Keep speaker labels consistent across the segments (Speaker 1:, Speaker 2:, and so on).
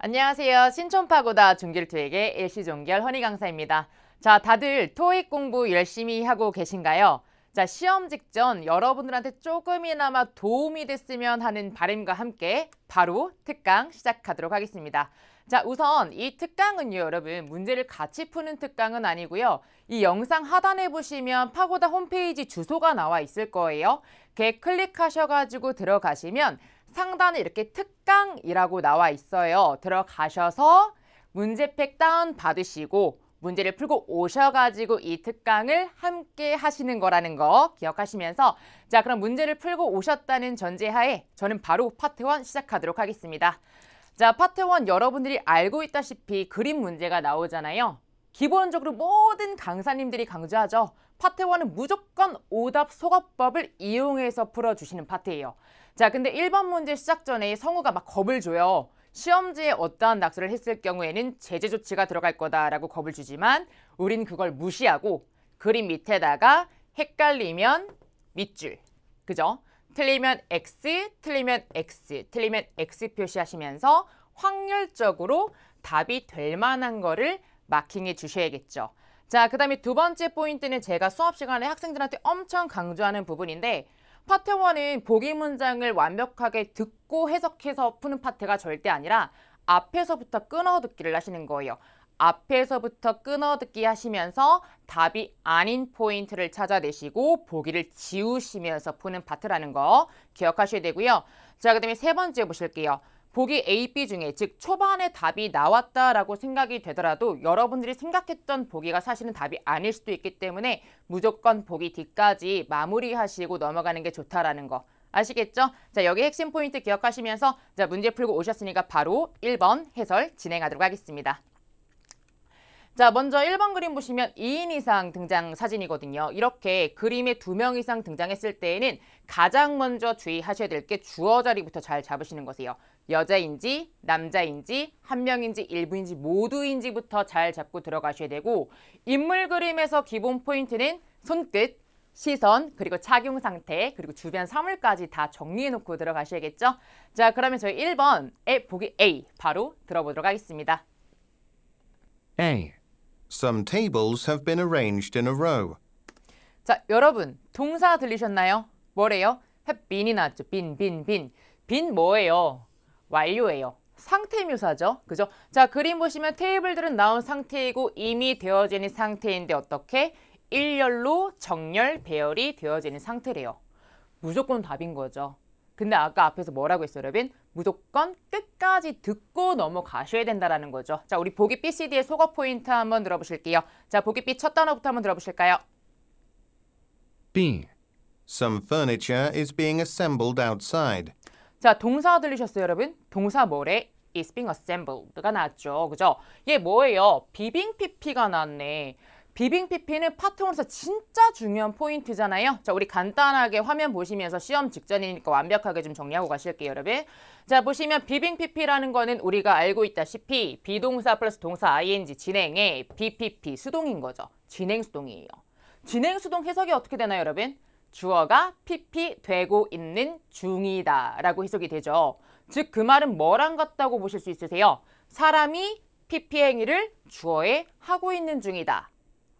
Speaker 1: 안녕하세요. 신촌파고다 중길투에게 일시종결 허니 강사입니다. 자, 다들 토익 공부 열심히 하고 계신가요? 자, 시험 직전 여러분들한테 조금이나마 도움이 됐으면 하는 바람과 함께 바로 특강 시작하도록 하겠습니다. 자, 우선 이 특강은요, 여러분, 문제를 같이 푸는 특강은 아니고요. 이 영상 하단에 보시면 파고다 홈페이지 주소가 나와 있을 거예요. 걔 클릭하셔가지고 들어가시면 상단에 이렇게 특강이라고 나와 있어요. 들어가셔서 문제팩 다운 받으시고 문제를 풀고 오셔가지고 이 특강을 함께 하시는 거라는 거 기억하시면서 자 그럼 문제를 풀고 오셨다는 전제하에 저는 바로 파트 원 시작하도록 하겠습니다. 자 파트 원 여러분들이 알고 있다시피 그림 문제가 나오잖아요. 기본적으로 모든 강사님들이 강조하죠. 파트 원은 무조건 오답 소거법을 이용해서 풀어주시는 파트예요. 자, 근데 1번 문제 시작 전에 성우가 막 겁을 줘요. 시험지에 어떠한 낙서를 했을 경우에는 제재 조치가 들어갈 거다라고 겁을 주지만 우린 그걸 무시하고 그림 밑에다가 헷갈리면 밑줄, 그죠? 틀리면 X, 틀리면 X, 틀리면 X 표시하시면서 확률적으로 답이 될 만한 거를 마킹해 주셔야겠죠. 자, 그 다음에 두 번째 포인트는 제가 수업 시간에 학생들한테 엄청 강조하는 부분인데 파트원은 보기 문장을 완벽하게 듣고 해석해서 푸는 파트가 절대 아니라 앞에서부터 끊어듣기를 하시는 거예요. 앞에서부터 끊어듣기 하시면서 답이 아닌 포인트를 찾아내시고 보기를 지우시면서 푸는 파트라는 거 기억하셔야 되고요. 자, 그 다음에 세 번째 보실게요. 보기 A, B 중에 즉 초반에 답이 나왔다라고 생각이 되더라도 여러분들이 생각했던 보기가 사실은 답이 아닐 수도 있기 때문에 무조건 보기 D까지 마무리하시고 넘어가는 게 좋다라는 거 아시겠죠? 자 여기 핵심 포인트 기억하시면서 자 문제 풀고 오셨으니까 바로 1번 해설 진행하도록 하겠습니다. 자, 먼저 1번 그림 보시면 2인 이상 등장 사진이거든요. 이렇게 그림에 2명 이상 등장했을 때에는 가장 먼저 주의하셔야 될 게 주어 자리부터 잘 잡으시는 것이에요. 여자인지 남자인지 한 명인지 일부인지 모두인지부터 잘 잡고 들어가셔야 되고 인물 그림에서 기본 포인트는 손끝, 시선, 그리고 착용 상태, 그리고 주변 사물까지 다 정리해 놓고 들어가셔야겠죠? 자, 그러면 저희 1번의 보기 A 바로 들어보도록 하겠습니다.
Speaker 2: A. Some tables have been arranged in a row.
Speaker 1: 자, 여러분 동사 들리셨나요? 뭐래요? have been이 나왔죠. been, been, been. 빈 뭐예요? 완료예요. 상태 묘사죠. 그죠? 자, 그림 보시면 테이블들은 나온 상태이고 이미 되어진 상태인데 어떻게? 일렬로 정렬 배열이 되어지는 상태래요. 무조건 답인 거죠. 근데 아까 앞에서 뭐라고 했어요, 여러분? 무조건 끝까지 듣고 넘어가셔야 된다라는 거죠. 자, 우리 보기 B, C, D의 소거 포인트 한번 들어보실게요. 자, 보기 B 첫 단어부터 한번 들어보실까요?
Speaker 2: B. Some furniture is being assembled outside.
Speaker 1: 자, 동사 들리셨어요, 여러분? 동사 뭐래? is being assembled가 나왔죠. 그죠? 얘 뭐예요? 비빙 PP가 나왔네. 비빙 PP는 파트너로서 진짜 중요한 포인트잖아요. 자, 우리 간단하게 화면 보시면서 시험 직전이니까 완벽하게 좀 정리하고 가실게요, 여러분. 자, 보시면 비빙 PP라는 거는 우리가 알고 있다시피 비동사 플러스 동사 ing 진행에 BPP 수동인 거죠. 진행 수동이에요. 진행 수동 해석이 어떻게 되나요, 여러분? 주어가 PP 되고 있는 중이다 라고 해석이 되죠. 즉 그 말은 뭐랑 같다고 보실 수 있으세요? 사람이 PP 행위를 주어에 하고 있는 중이다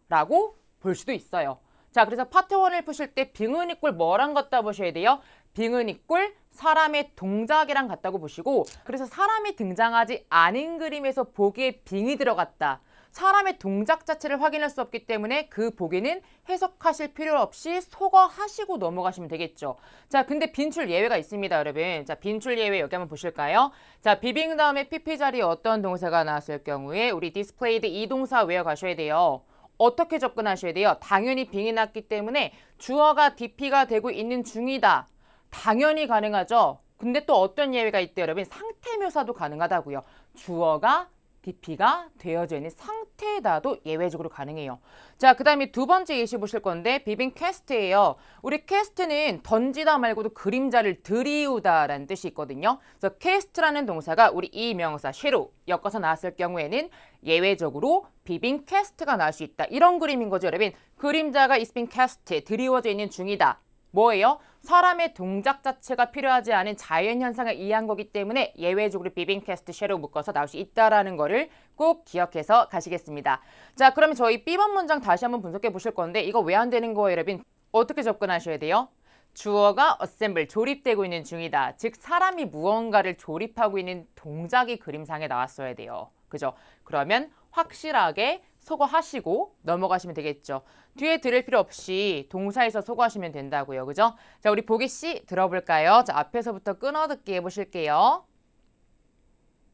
Speaker 1: 라고 볼 수도 있어요. 자 그래서 파트 원을 푸실 때 빙은 이꼴 뭐랑 같다 보셔야 돼요? 빙은 이꼴 사람의 동작이랑 같다고 보시고 그래서 사람이 등장하지 않은 그림에서 보기에 빙이 들어갔다 사람의 동작 자체를 확인할 수 없기 때문에 그 보기는 해석하실 필요 없이 소거하시고 넘어가시면 되겠죠. 자, 근데 빈출 예외가 있습니다, 여러분. 자, 빈출 예외 여기 한번 보실까요? 자, 비빙 다음에 PP 자리에 어떤 동사가 나왔을 경우에 우리 디스플레이드 이 동사 외워 가셔야 돼요. 어떻게 접근하셔야 돼요? 당연히 빙이 났기 때문에 주어가 DP가 되고 있는 중이다. 당연히 가능하죠. 근데 또 어떤 예외가 있대요, 여러분? 상태 묘사도 가능하다고요. 주어가 DP가 되어져 있는 상태다도 예외적으로 가능해요. 자, 그 다음에 두 번째 예시 보실 건데 비빙 캐스트예요 우리 캐스트는 던지다 말고도 그림자를 드리우다라는 뜻이 있거든요. 그래서 캐스트라는 동사가 우리 이 명사 쉐로 엮어서 나왔을 경우에는 예외적으로 비빙 캐스트가 나올 수 있다. 이런 그림인 거죠, 여러분. 그림자가 이스빙 퀘스트 드리워져 있는 중이다. 뭐예요? 사람의 동작 자체가 필요하지 않은 자연 현상을 이해한 거기 때문에 예외적으로 비빙캐스트 쉐로 묶어서 나올 수 있다라는 거를 꼭 기억해서 가시겠습니다. 자, 그러면 저희 B번 문장 다시 한번 분석해 보실 건데 이거 왜 안 되는 거예요, 여러분? 어떻게 접근하셔야 돼요? 주어가 어셈블, 조립되고 있는 중이다. 즉 사람이 무언가를 조립하고 있는 동작이 그림상에 나왔어야 돼요. 그죠? 그러면 확실하게 소거하시고 넘어가시면 되겠죠. 뒤에 들을 필요 없이 동사에서 소거하시면 된다고요. 그죠? 자, 우리 보기 씨 들어볼까요? 자, 앞에서부터 끊어듣기 해보실게요.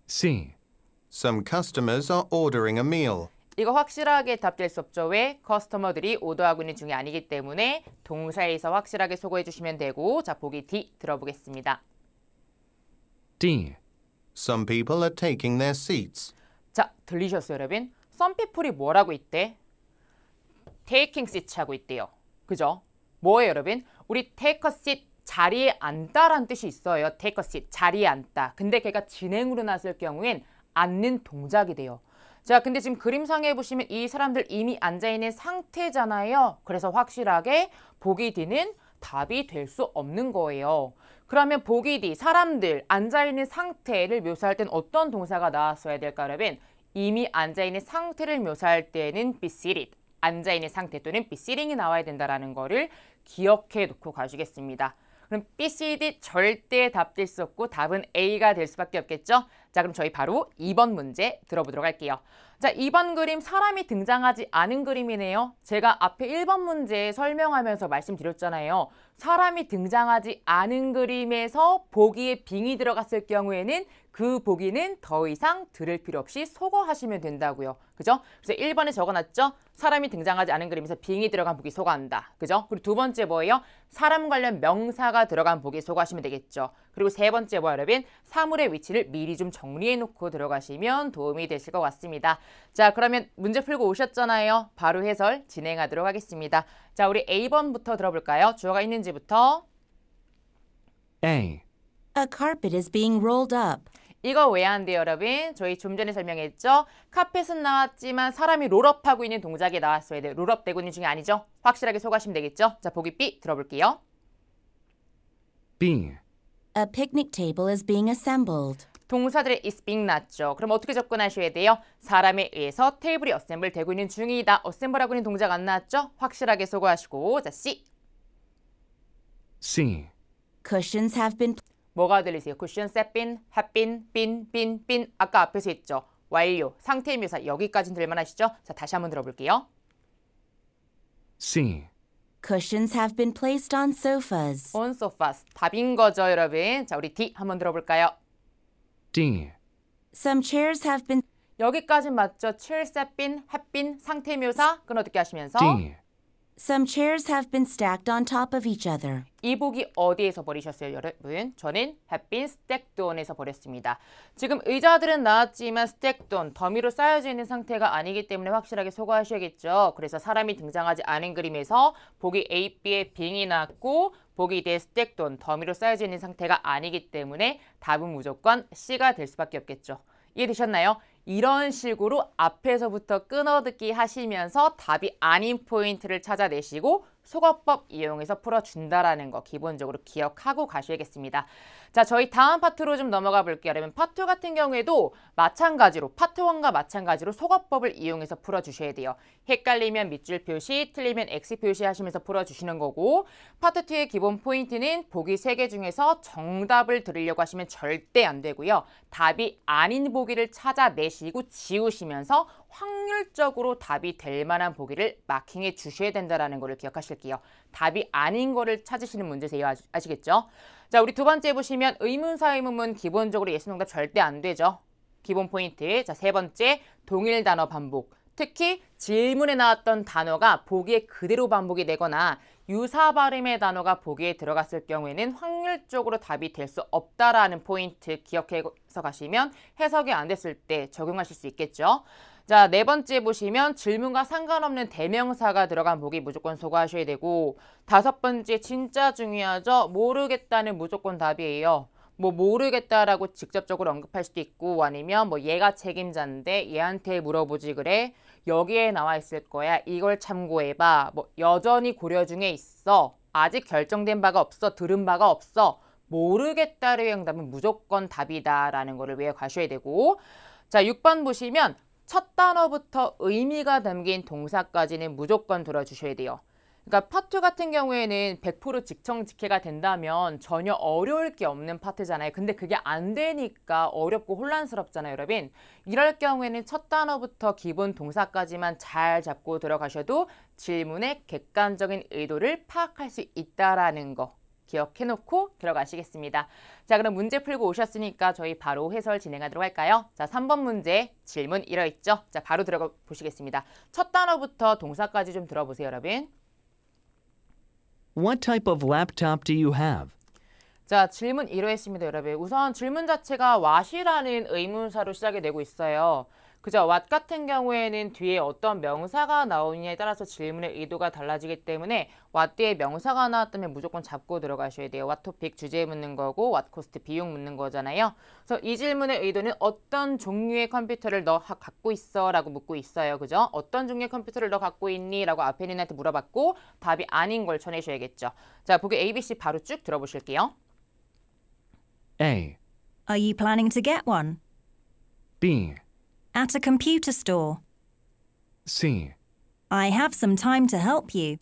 Speaker 2: C. Some customers are ordering a meal.
Speaker 1: 이거 확실하게 답될 수 없죠. 왜? 커스터머들이 오더하고 있는 중이 아니기 때문에 동사에서 확실하게 소거해 주시면 되고 자, 보기 D 들어보겠습니다.
Speaker 2: D. Some people are taking their seats.
Speaker 1: 자, 들리셨어요, 여러분? 썬피플이 뭐라고 있대? 테이킹 시트 하고 있대요. 그죠? 뭐예요, 여러분? 우리 테이커 시트 자리에 앉다라는 뜻이 있어요. 테이커 시트 자리에 앉다. 근데 걔가 진행으로 나왔을 경우엔 앉는 동작이 돼요. 자, 근데 지금 그림상에 보시면 이 사람들 이미 앉아있는 상태잖아요. 그래서 확실하게 보기 D는 답이 될 수 없는 거예요. 그러면 보기 D, 사람들, 앉아있는 상태를 묘사할 땐 어떤 동사가 나왔어야 될까, 여러분? 이미 앉아있는 상태를 묘사할 때에는 be seated, 앉아있는 상태 또는 be sitting이 나와야 된다는 거를 기억해 놓고 가시겠습니다. 그럼 B, C, D 절대 답될 수 없고 답은 A가 될 수밖에 없겠죠? 자, 그럼 저희 바로 2번 문제 들어보도록 할게요. 자, 2번 그림 사람이 등장하지 않은 그림이네요. 제가 앞에 1번 문제 설명하면서 말씀드렸잖아요. 사람이 등장하지 않은 그림에서 보기에 빙이 들어갔을 경우에는 그 보기는 더 이상 들을 필요 없이 소거하시면 된다고요. 그죠? 그래서 1번에 적어놨죠? 사람이 등장하지 않은 그림에서 빙이 들어간 보기 소거한다. 그죠? 그리고 두 번째 뭐예요? 사람 관련 명사가 들어간 보기 소거하시면 되겠죠. 그리고 세 번째 뭐예요, 여러분? 사물의 위치를 미리 좀 정리해놓고 들어가시면 도움이 되실 것 같습니다. 자, 그러면 문제 풀고 오셨잖아요. 바로 해설 진행하도록 하겠습니다. 자, 우리 A번부터 들어볼까요? 주어가 있는지부터
Speaker 3: A. A carpet is being rolled
Speaker 1: up. 이거 왜 안 돼요 여러분? 저희 좀 전에 설명했죠? 카펫은 나왔지만 사람이 롤업하고 있는 동작이 나왔어야 돼요. 롤업되고 있는 중이 아니죠? 확실하게 소개하시면 되겠죠? 자, 보기 B 들어볼게요.
Speaker 3: B. A picnic table is being assembled.
Speaker 1: 동사들의 is being 났죠. 그럼 어떻게 접근하셔야 돼요? 사람에 의해서 테이블이 어셈블 되고 있는 중이다. 어셈블하고 있는 동작 안 나왔죠? 확실하게 소거하시고 자 C. C. Cushions have been 뭐가 들리세요? 쿠션, 셋빈, 핫빈, 빈, 빈, 빈 아까 앞에서 했죠. 완료, 상태 묘사 여기까지는 들만하시죠? 자, 다시 한번 들어볼게요. C. Cushions have been placed on sofas. On sofas. 답인 거죠, 여러분. 자, 우리 D 한번 들어볼까요? D. Some chairs have been 여기까지 맞죠? 칠세빈, 햇빈, 상태 묘사 끊어듣게 하시면서 D. Some chairs have been stacked on top of each other. 이복이 어디에서 버리셨어요, 여러분? 저는 핫빈 스택돈에서 버렸습니다. 지금 의자들은 나왔지만 스택돈, 더미로 쌓여져 있는 상태가 아니기 때문에 확실하게 소거하셔야겠죠. 그래서 사람이 등장하지 않은 그림에서 복이 A, b 에 빙이 났고 복이 대 스택돈, 더미로 쌓여져 있는 상태가 아니기 때문에 답은 무조건 C가 될 수밖에 없겠죠. 이해되셨나요? 이런 식으로 앞에서부터 끊어듣기 하시면서 답이 아닌 포인트를 찾아내시고 속어법 이용해서 풀어준다라는 거 기본적으로 기억하고 가셔야겠습니다. 자, 저희 다음 파트로 좀 넘어가 볼게요. 그러면 파트 같은 경우에도 마찬가지로 파트 원과 마찬가지로 소거법을 이용해서 풀어 주셔야 돼요. 헷갈리면 밑줄 표시, 틀리면 X 표시 하시면서 풀어 주시는 거고 파트 2의 기본 포인트는 보기 3개 중에서 정답을 드리려고 하시면 절대 안 되고요. 답이 아닌 보기를 찾아내시고 지우시면서 확률적으로 답이 될 만한 보기를 마킹해 주셔야 된다라는 거를 기억하실게요. 답이 아닌 거를 찾으시는 문제세요. 아시겠죠? 자, 우리 두 번째 보시면 의문사 의문문 기본적으로 예시농답 절대 안 되죠. 기본 포인트. 자, 세 번째 동일 단어 반복. 특히 질문에 나왔던 단어가 보기에 그대로 반복이 되거나 유사 발음의 단어가 보기에 들어갔을 경우에는 확률적으로 답이 될 수 없다라는 포인트 기억해서 가시면 해석이 안 됐을 때 적용하실 수 있겠죠. 자, 네 번째 보시면 질문과 상관없는 대명사가 들어간 보기 무조건 소거하셔야 되고 다섯 번째 진짜 중요하죠. 모르겠다는 무조건 답이에요. 뭐 모르겠다라고 직접적으로 언급할 수도 있고 아니면 뭐 얘가 책임자인데 얘한테 물어보지 그래 여기에 나와 있을 거야 이걸 참고해봐 뭐 여전히 고려 중에 있어 아직 결정된 바가 없어 들은 바가 없어 모르겠다를 응답은 무조건 답이다라는 거를 위해 가셔야 되고 자 6번 보시면 첫 단어부터 의미가 담긴 동사까지는 무조건 들어주셔야 돼요. 그러니까 파트 같은 경우에는 100% 직청직해가 된다면 전혀 어려울 게 없는 파트잖아요. 근데 그게 안 되니까 어렵고 혼란스럽잖아요, 여러분. 이럴 경우에는 첫 단어부터 기본 동사까지만 잘 잡고 들어가셔도 질문의 객관적인 의도를 파악할 수 있다라는 거 기억해놓고 들어가시겠습니다. 자, 그럼 문제 풀고 오셨으니까 저희 바로 해설 진행하도록 할까요? 자, 3번 문제 질문 이어있죠? 자, 바로 들어가 보시겠습니다. 첫 단어부터 동사까지 좀 들어보세요, 여러분.
Speaker 4: What type of laptop do you have?
Speaker 1: 자, 질문 1호 했습니다, 여러분. 우선 질문 자체가 what이라는 의문사로 시작이 되고 있어요. 그죠 what 같은 경우에는 뒤에 어떤 명사가 나오느냐에 따라서 질문의 의도가 달라지기 때문에 what 뒤에 명사가 나왔다면 무조건 잡고 들어가셔야 돼요. what topic 주제 묻는 거고 what cost 비용 묻는 거잖아요. 그래서 이 질문의 의도는 어떤 종류의 컴퓨터를 너 갖고 있어? 라고 묻고 있어요. 그죠? 어떤 종류의 컴퓨터를 너 갖고 있니? 라고 앞에 있는 한테 물어봤고 답이 아닌 걸 전해줘야겠죠. 자, 보기 A, B, C 바로 쭉 들어보실게요.
Speaker 5: A. Are you planning to get one? B. At a computer store. C. I have some time to help you.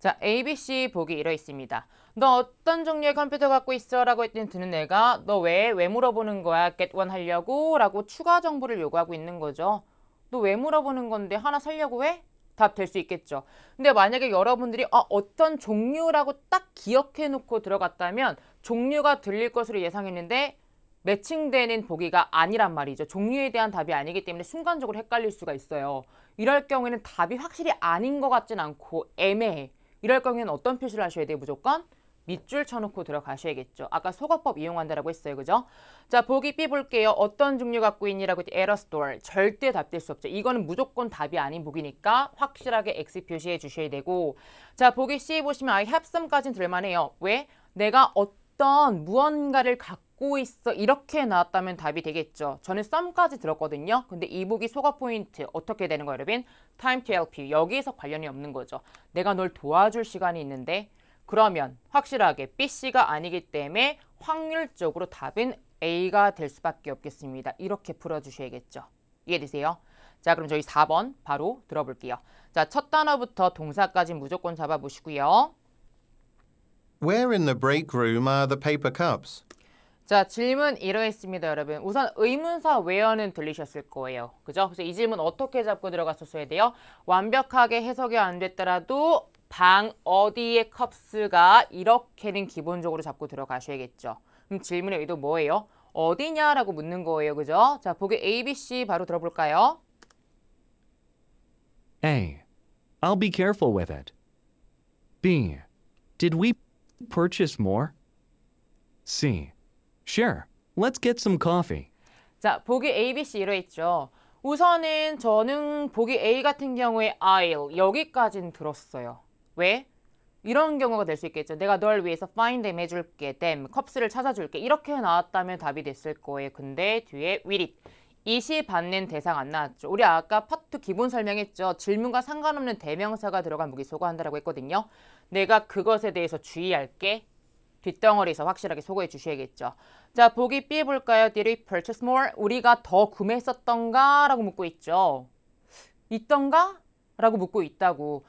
Speaker 1: 자, ABC 보기 이러 있습니다. 너 어떤 종류의 컴퓨터 갖고 있어? 라고 했더니 드는 애가 너 왜? 왜 물어보는 거야? get one 하려고? 라고 추가 정보를 요구하고 있는 거죠. 너 왜 물어보는 건데 하나 살려고 해? 답 될 수 있겠죠. 근데 만약에 여러분들이 아, 어떤 종류라고 딱 기억해놓고 들어갔다면 종류가 들릴 것으로 예상했는데 매칭되는 보기가 아니란 말이죠. 종류에 대한 답이 아니기 때문에 순간적으로 헷갈릴 수가 있어요. 이럴 경우에는 답이 확실히 아닌 것 같진 않고 애매해. 이럴 경우에는 어떤 표시를 하셔야 돼요? 무조건 밑줄 쳐놓고 들어가셔야겠죠. 아까 소거법 이용한다라고 했어요. 그죠? 자, 보기 B 볼게요. 어떤 종류 갖고 있니라고 했지? 에러 스토어. 절대 답될 수 없죠. 이거는 무조건 답이 아닌 보기니까 확실하게 X 표시해 주셔야 되고 자, 보기 C 보시면 아예 합성까지는 들만해요. 왜? 내가 어떤 어떤 무언가를 갖고 있어 이렇게 나왔다면 답이 되겠죠. 저는 썸까지 들었거든요. 근데 이북이 소가 포인트 어떻게 되는 거예요 여러분? time to help you 여기에서 관련이 없는 거죠. 내가 널 도와줄 시간이 있는데 그러면 확실하게 B씨가 아니기 때문에 확률적으로 답은 A가 될 수밖에 없겠습니다. 이렇게 풀어주셔야겠죠. 이해되세요? 자 그럼 저희 4번 바로 들어볼게요. 자 첫 단어부터 동사까지 무조건 잡아보시고요.
Speaker 2: Where in the break room are the paper cups?
Speaker 1: 자, 질문 이러했습니다, 여러분. 우선 의문사 where는 들리셨을 거예요. 그죠? 그래서 이 질문 어떻게 잡고 들어갔었어야 돼요? 완벽하게 해석이 안 됐더라도 방 어디에 컵스가 이렇게는 기본적으로 잡고 들어가셔야겠죠. 그럼 질문의 의도 뭐예요? 어디냐라고 묻는 거예요, 그죠? 자, 보기 A, B, C 바로 들어볼까요?
Speaker 4: A. I'll be careful with it. B. Did we purchase more? C. Sure. Let's get some coffee.
Speaker 1: 자, 보기 A, B, C로 있죠. 우선은 저는 보기 A 같은 경우에 I'll 여기까지는 들었어요. 왜? 이런 경우가 될 수 있겠죠. 내가 널 위해서 find them 해줄게, them, 컵스를 찾아줄게. 이렇게 나왔다면 답이 됐을 거예요. 근데 뒤에 will it. 이시 받는 대상 안 나왔죠. 우리 아까 파트 기본 설명했죠. 질문과 상관없는 대명사가 들어간 무기 소거한다라고 했거든요. 내가 그것에 대해서 주의할 게 뒷덩어리에서 확실하게 소거해 주셔야겠죠. 자, 보기 B 볼까요? Did we purchase more? 우리가 더 구매했었던가? 라고 묻고 있죠. 있던가? 라고 묻고 있다고.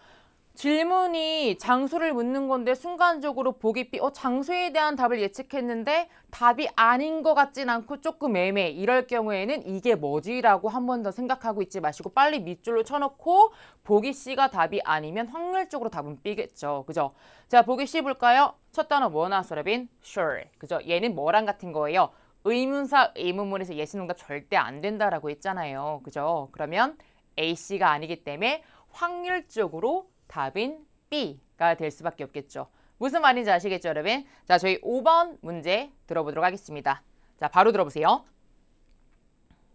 Speaker 1: 질문이 장수를 묻는 건데 순간적으로 보기 삐, 어, 장수에 대한 답을 예측했는데 답이 아닌 것 같진 않고 조금 애매해. 이럴 경우에는 이게 뭐지라고 한 번 더 생각하고 있지 마시고 빨리 밑줄로 쳐놓고 보기 씨가 답이 아니면 확률적으로 답은 삐겠죠 그죠? 자, 보기 씨 볼까요? 첫 단어 뭐 나왔어, 라빈? Sure. 그죠? 얘는 뭐랑 같은 거예요? 의문사 의문문에서 예시농답 절대 안 된다라고 했잖아요. 그죠? 그러면 A씨가 아니기 때문에 확률적으로 답인 B가 될 수밖에 없겠죠. 무슨 말인지 아시겠죠, 여러분? 자, 저희 5번 문제 들어보도록 하겠습니다. 자, 바로 들어보세요.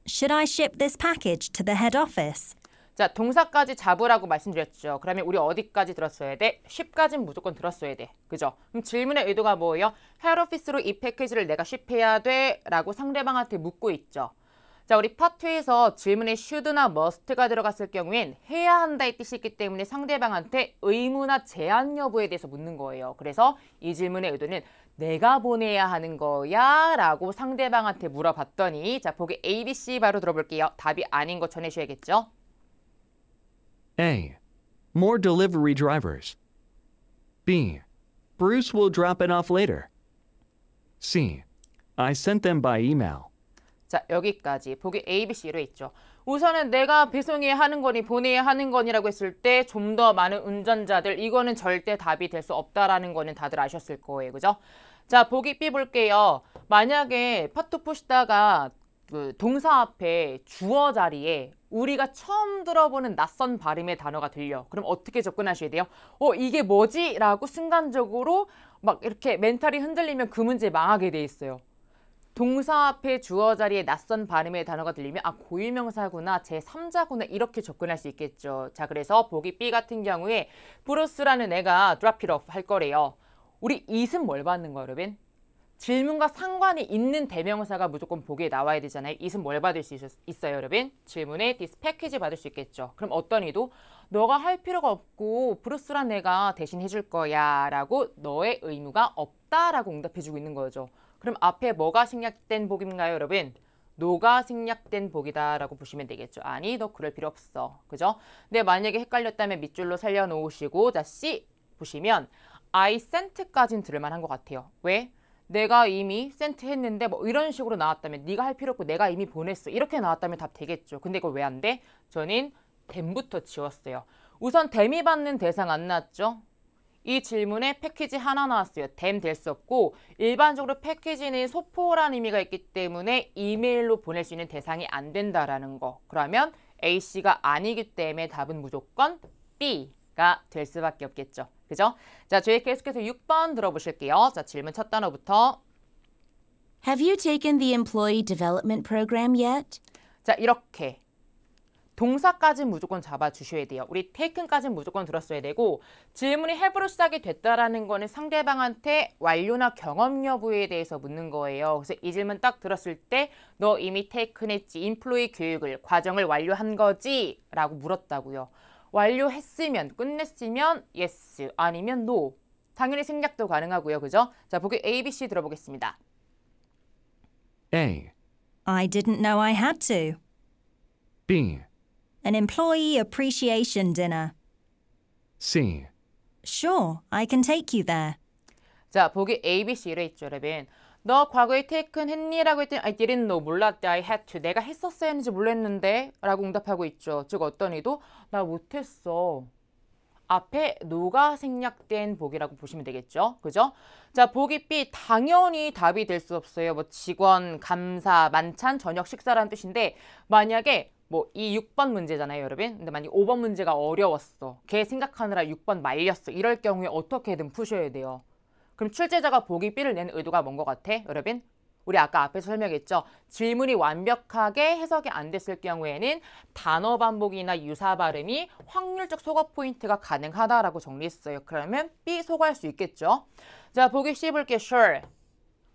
Speaker 1: Should I ship this package to the head office? 자, 동사까지 잡으라고 말씀드렸죠. 그러면 우리 어디까지 들었어야 돼? 10까지는 무조건 들었어야 돼. 그죠? 그럼 질문의 의도가 뭐예요? 헤어오피스로 이 패키지를 내가 10해야 돼? 라고 상대방한테 묻고 있죠. 자, 우리 파트 에서 질문에 should나 must가 들어갔을 경우엔 해야 한다의 뜻이 있기 때문에 상대방한테 의무나 제한 여부에 대해서 묻는 거예요. 그래서 이 질문의 의도는 내가 보내야 하는 거야? 라고 상대방한테 물어봤더니 자, 보기 A, B, C 바로 들어볼게요. 답이 아닌 거 전해줘야겠죠?
Speaker 4: A. More delivery drivers. B. Bruce will drop it off later. C. I sent them by email.
Speaker 1: 자 여기까지 보기 A, B, C로 있죠. 우선은 내가 배송해야 하는 거니 보내야 하는 거니라고 했을 때 좀 더 많은 운전자들 이거는 절대 답이 될 수 없다라는 거는 다들 아셨을 거예요. 그죠? 자 보기 B 볼게요. 만약에 파토 푸시다가 그 동사 앞에 주어 자리에 우리가 처음 들어보는 낯선 발음의 단어가 들려. 그럼 어떻게 접근하셔야 돼요? 어, 이게 뭐지? 라고 순간적으로 막 이렇게 멘탈이 흔들리면 그 문제 망하게 돼 있어요. 동사 앞에 주어 자리에 낯선 발음의 단어가 들리면 아 고유명사구나 제3자구나 이렇게 접근할 수 있겠죠. 자 그래서 보기 B 같은 경우에 브루스라는 애가 드랍피러 할 거래요. 우리 이은 뭘 받는 거야 여러분? 질문과 상관이 있는 대명사가 무조건 보기에 나와야 되잖아요. 이은 뭘 받을 수 있, 어요 여러분? 질문에 디스 패키지 받을 수 있겠죠. 그럼 어떤 이도 너가 할 필요가 없고 브루스란 애가 대신 해줄 거야 라고 너의 의무가 없다라고 응답해주고 있는 거죠. 그럼 앞에 뭐가 생략된 복인가요, 여러분? 노가 생략된 복이다라고 보시면 되겠죠. 아니, 너 그럴 필요 없어. 그죠? 근데 만약에 헷갈렸다면 밑줄로 살려놓으시고 자, C 보시면 I s e n t 까진 들을만한 것 같아요. 왜? 내가 이미 센트 했는데 뭐 이런 식으로 나왔다면 네가 할 필요 없고 내가 이미 보냈어 이렇게 나왔다면 답 되겠죠 근데 이걸 왜안 돼? 저는 댐부터 지웠어요 우선 댐이 받는 대상 안 났죠 이 질문에 패키지 하나 나왔어요. 댐 될 수 없고 일반적으로 패키지는 소포란 의미가 있기 때문에 이메일로 보낼 수 있는 대상이 안 된다라는 거. 그러면 A씨가 아니기 때문에 답은 무조건 B가 될 수밖에 없겠죠. 그죠? 자, 저희 계속해서 6번 들어보실게요. 자, 질문 첫 단어부터 Have you taken the employee development program yet? 자, 이렇게 동사까지 무조건 잡아주셔야 돼요. 우리 테이큰까지 무조건 들었어야 되고 질문이 h a 로 시작이 됐다라는 거는 상대방한테 완료나 경험 여부에 대해서 묻는 거예요. 그래서 이 질문 딱 들었을 때 너 이미 테이큰했지 인플로이 교육을, 과정을 완료한 거지? 라고 물었다고요. 완료했으면, 끝냈으면 yes, 아니면 no. 당연히 생략도 가능하고요. 그죠? 자, 보기 A, B, C 들어보겠습니다.
Speaker 5: A. I didn't know I had to. B. An employee appreciation
Speaker 1: dinner. Sim. Sure, I can take you there. 자, 보기 A, B, C를 했죠, 여러분. 너 과거에 테이큰 했니라고 했더니 I didn't know 몰랐대 I had to 내가 했었어야 했는지 몰랐는데 라고 응답하고 있죠 즉 어떤 이도 나 못했어 앞에 노가 생략된 보기라고 보시면 되겠죠 그죠 자 보기 B 당연히 답이 될 수 없어요 뭐 직원 감사 만찬 저녁 식사라는 뜻인데 만약에 뭐이 6번 문제잖아요 여러분 근데 만약 5번 문제가 어려웠어 걔 생각하느라 6번 말렸어 이럴 경우에 어떻게든 푸셔야 돼요 그럼 출제자가 보기 B를 낸 의도가 뭔 것 같아 여러분? 우리 아까 앞에서 설명했죠. 질문이 완벽하게 해석이 안 됐을 경우에는 단어 반복이나 유사 발음이 확률적 소거 포인트가 가능하다라고 정리했어요. 그러면 B 소거할 수 있겠죠. 자, 보기 C 볼게 sure.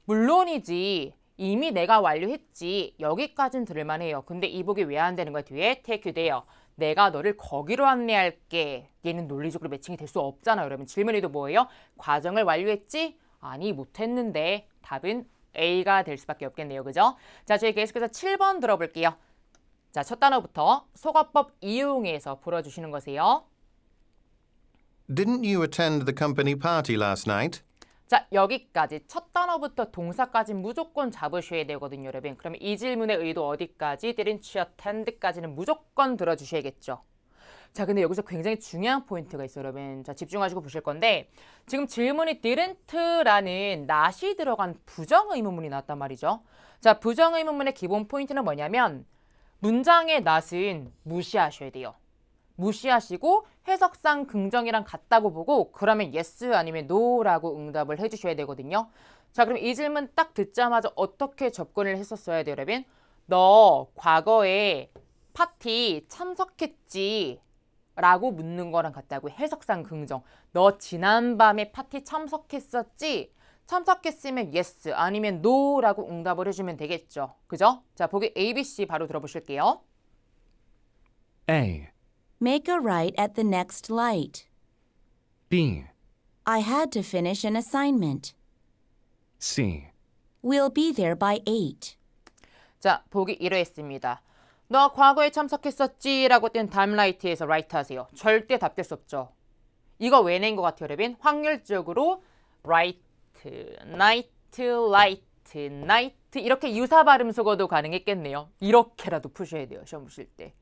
Speaker 1: 물론이지. 이미 내가 완료했지 여기까진 들을만해요. 근데 이북이왜 안 되는 거야 뒤에 take you there. 내가 너를 거기로 안내할게. 얘는 논리적으로 매칭이 될 수 없잖아요. 여러분 질문에도 뭐예요? 과정을 완료했지? 아니 못했는데 답은 A가 될 수밖에 없겠네요. 그죠? 자 저희 계속해서 7번 들어볼게요. 자 첫 단어부터 소가법 이용해서 풀어주시는 거세요.
Speaker 2: Didn't you attend the company party last night?
Speaker 1: 자 여기까지 첫 단어부터 동사까지 무조건 잡으셔야 되거든요 여러분 그러면 이 질문의 의도 어디까지 때린 취어 텐드까지는 무조건 들어주셔야겠죠 자 근데 여기서 굉장히 중요한 포인트가 있어요 여러분 자 집중하시고 보실 건데 지금 질문이 didn't라는 not이 들어간 부정의문문이 나왔단 말이죠 자 부정의문문의 기본 포인트는 뭐냐면 문장의 not은 무시하셔야 돼요 무시하시고 해석상 긍정이랑 같다고 보고 그러면 yes 아니면 no라고 응답을 해주셔야 되거든요. 자 그럼 이 질문 딱 듣자마자 어떻게 접근을 했었어야 돼요 여러분? 너 과거에 파티 참석했지? 라고 묻는 거랑 같다고 해석상 긍정 너 지난밤에 파티 참석했었지? 참석했으면 yes 아니면 no라고 응답을 해주면 되겠죠. 그죠? 자 보기 ABC 바로 들어보실게요. A. Make a
Speaker 3: right at the next light. B. I had to finish an assignment. C.
Speaker 1: We'll be there by 8. 자, 보기 1회 했습니다. 너 과거에 참석했었지 라고 뜬 다음라이트에서 라이트 하세요. 절대 답될 수 없죠. 이거 왜낸것 같아요, 여러 확률적으로 라이트, 나이트, 라이트, 나이트 이렇게 유사 발음 속어도 가능했겠네요. 이렇게라도 푸셔야 돼요, 시험 보실 때.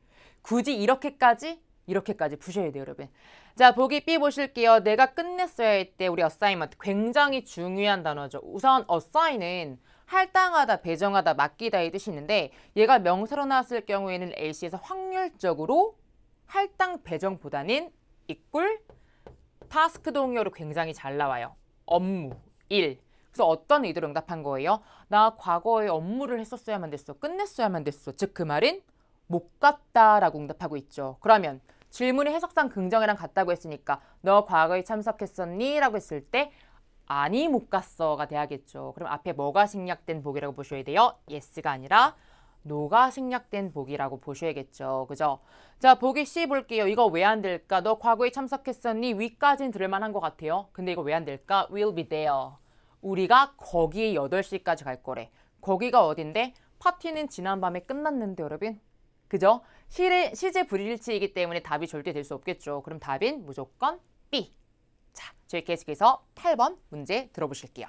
Speaker 1: 굳이 이렇게까지 이렇게까지 부셔야 돼요, 여러분. 자, 보기 B 보실게요. 내가 끝냈어야 할 때 우리 어사인먼트 굉장히 중요한 단어죠. 우선 어사인은 할당하다, 배정하다, 맡기다의 뜻이 있는데 얘가 명사로 나왔을 경우에는 A씨에서 확률적으로 할당 배정보다는 이꿀 타스크 동요로 굉장히 잘 나와요. 업무, 일. 그래서 어떤 의도로 응답한 거예요? 나 과거에 업무를 했었어야만 됐어. 끝냈어야만 됐어. 즉 그 말은 못 갔다라고 응답하고 있죠. 그러면 질문이 해석상 긍정이랑 같다고 했으니까 너 과거에 참석했었니? 라고 했을 때 아니 못 갔어가 돼야겠죠. 그럼 앞에 뭐가 생략된 복이라고 보셔야 돼요. yes가 아니라 노가 생략된 복이라고 보셔야겠죠. 그죠? 자, 보기 C 볼게요. 이거 왜 안 될까? 너 과거에 참석했었니? 위까진 들을만한 것 같아요. 근데 이거 왜 안 될까? will be there. 우리가 거기에 8시까지 갈 거래. 거기가 어딘데? 파티는 지난밤에 끝났는데 여러분 그죠? 시제, 시제 불일치이기 때문에 답이 절대 될 수 없겠죠. 그럼 답인 무조건 B. 자, 저희 계속해서 8번 문제 들어보실게요.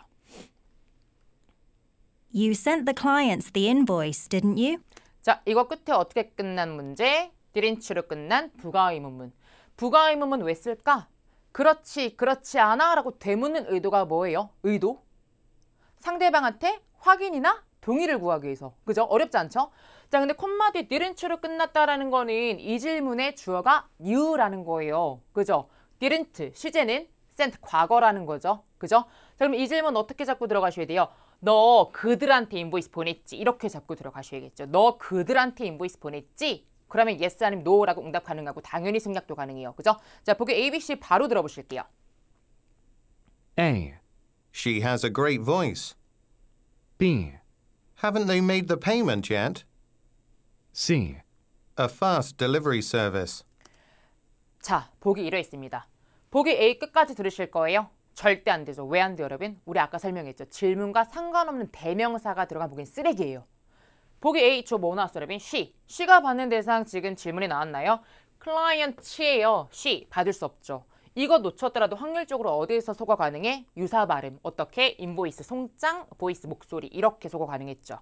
Speaker 1: You sent the
Speaker 5: clients the invoice,
Speaker 1: didn't you? 자, 이거 끝에 어떻게 끝난 문제? 디린치로 끝난 부가의문문. 부가의문문 왜 쓸까? 그렇지, 그렇지 않아 라고 되묻는 의도가 뭐예요? 의도? 상대방한테 확인이나 동의를 구하기 위해서. 그죠? 어렵지 않죠? 자, 근데 콤마 뒤 d i d 로 끝났다라는 거는 이 질문의 주어가 you라는 거예요. 그죠? d i d 시제는 sent, 과거라는 거죠. 그죠? 자, 그럼 이 질문 어떻게 잡고 들어가셔야 돼요? 너 그들한테 인보이스 보냈지? 이렇게 잡고 들어가셔야겠죠. 너 그들한테 인보이스 보냈지? 그러면 yes 아니면 no라고 응답 가능하고 당연히 승낙도 가능해요. 그죠? 자, 보기 ABC 바로 들어보실게요.
Speaker 2: A. She has a great voice. B. Haven't they made the payment yet? C. A fast delivery service.
Speaker 1: 자, 보기 1회 있습니다. 보기 A 끝까지 들으실 거예요. 절대 안 되죠. 왜안 돼요, 여러분? 우리 아까 설명했죠. 질문과 상관없는 대명사가 들어간 보기는 쓰레기예요. 보기 A 저뭐 나왔어, 여러분? She. She가 받는 대상 지금 질문이 나왔나요? 클라이언트예요. She. 받을 수 없죠. 이거 놓쳤더라도 확률적으로 어디에서 소거 가능해? 유사 발음, 어떻게? 인보이스, 송장, 보이스, 목소리 이렇게 소거 가능했죠.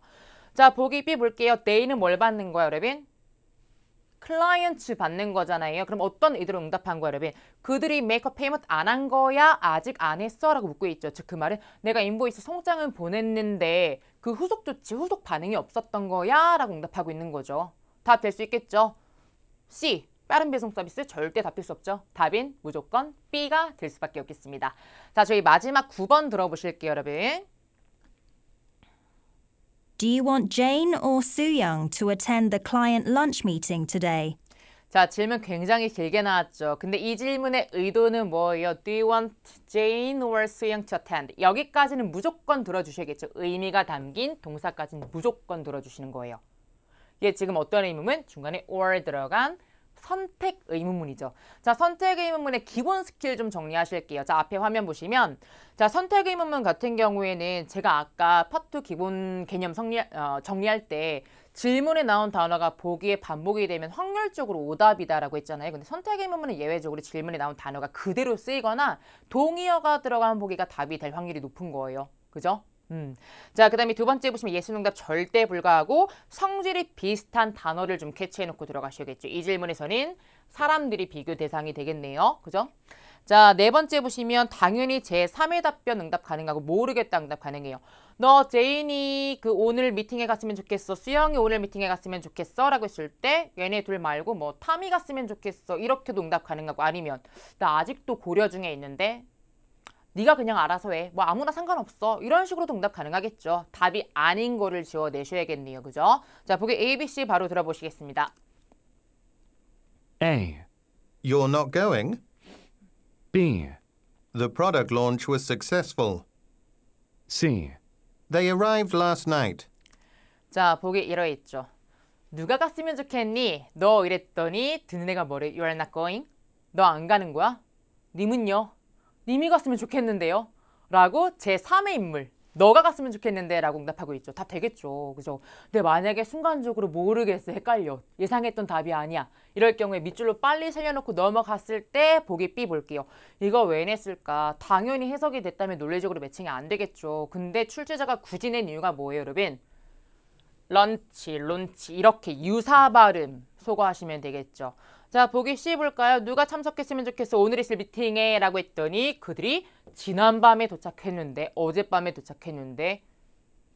Speaker 1: 자, 보기 B 볼게요. 네이는 뭘 받는 거야, 여러분? 클라이언트 받는 거잖아요. 그럼 어떤 이도로 응답한 거야, 여러분? 그들이 메이크업 페이먼트 안 한 거야? 아직 안 했어? 라고 묻고 있죠. 즉 그 말은 내가 인보이스 송장은 보냈는데 그 후속 조치, 후속 반응이 없었던 거야? 라고 응답하고 있는 거죠. 답 될 수 있겠죠? C. 빠른 배송 서비스 절대 답될 수 없죠. 답인 무조건 B가 될 수밖에 없겠습니다. 자, 저희 마지막 9번 들어보실게요, 여러분.
Speaker 5: Do you want Jane or Soo-young to attend the client lunch meeting today?
Speaker 1: 자, 질문 굉장히 길게 나왔죠. 근데 이 질문의 의도는 뭐예요? Do you want Jane or Suyang to attend? 여기까지는 무조건 들어주셔야겠죠. 의미가 담긴 동사까지는 무조건 들어주시는 거예요. 얘 지금 어떤 의문은 중간에 or 들어간 선택 의문문이죠. 자, 선택 의문문의 기본 스킬 좀 정리하실게요. 자, 앞에 화면 보시면 자, 선택 의문문 같은 경우에는 제가 아까 파트 기본 개념 정리, 어, 정리할 때 질문에 나온 단어가 보기에 반복이 되면 확률적으로 오답이다라고 했잖아요. 근데 선택의 문문은 예외적으로 질문에 나온 단어가 그대로 쓰이거나 동의어가 들어간 보기가 답이 될 확률이 높은 거예요. 그죠? 음. 자, 그 다음에 두 번째 보시면 예수농답 절대 불가하고 성질이 비슷한 단어를 좀 캐치해놓고 들어가셔야겠죠. 이 질문에서는 사람들이 비교 대상이 되겠네요. 그죠? 자, 네 번째 보시면 당연히 제3의 답변 응답 가능하고 모르겠다 응답 가능해요. 너 제인이 그 오늘 미팅에 갔으면 좋겠어. 수영이 오늘 미팅에 갔으면 좋겠어. 라고 했을 때 얘네 둘 말고 뭐 탐이 갔으면 좋겠어. 이렇게도 응답 가능하고 아니면 나 아직도 고려 중에 있는데 네가 그냥 알아서 해. 뭐 아무나 상관없어. 이런 식으로 동답 가능하겠죠. 답이 아닌 거를 지워내셔야겠네요. 그죠? 자, 보기 A, B, C 바로 들어보시겠습니다.
Speaker 2: A. You're not going? B. The product launch was successful. C. They arrived last night.
Speaker 1: 자, 보기 이러했죠. 누가 갔으면 좋겠니? 너 이랬더니 듣는 애가 뭐래? You're not going? 너 안 가는 거야? 님은요? 님이 갔으면 좋겠는데요. 라고 제3의 인물 너가 갔으면 좋겠는데 라고 응답하고 있죠. 답 되겠죠. 그죠? 근데 만약에 순간적으로 모르겠어. 헷갈려. 예상했던 답이 아니야. 이럴 경우에 밑줄로 빨리 살려놓고 넘어갔을 때 보기 B 볼게요. 이거 왜 냈을까? 당연히 해석이 됐다면 논리적으로 매칭이 안 되겠죠. 근데 출제자가 굳이 낸 이유가 뭐예요, 여러분? 런치, 런치 이렇게 유사 발음 소거하시면 되겠죠. 자 보기 C 볼까요? 누가 참석했으면 좋겠어 오늘 있을 미팅에 라고 했더니 그들이 지난밤에 도착했는데 어젯밤에 도착했는데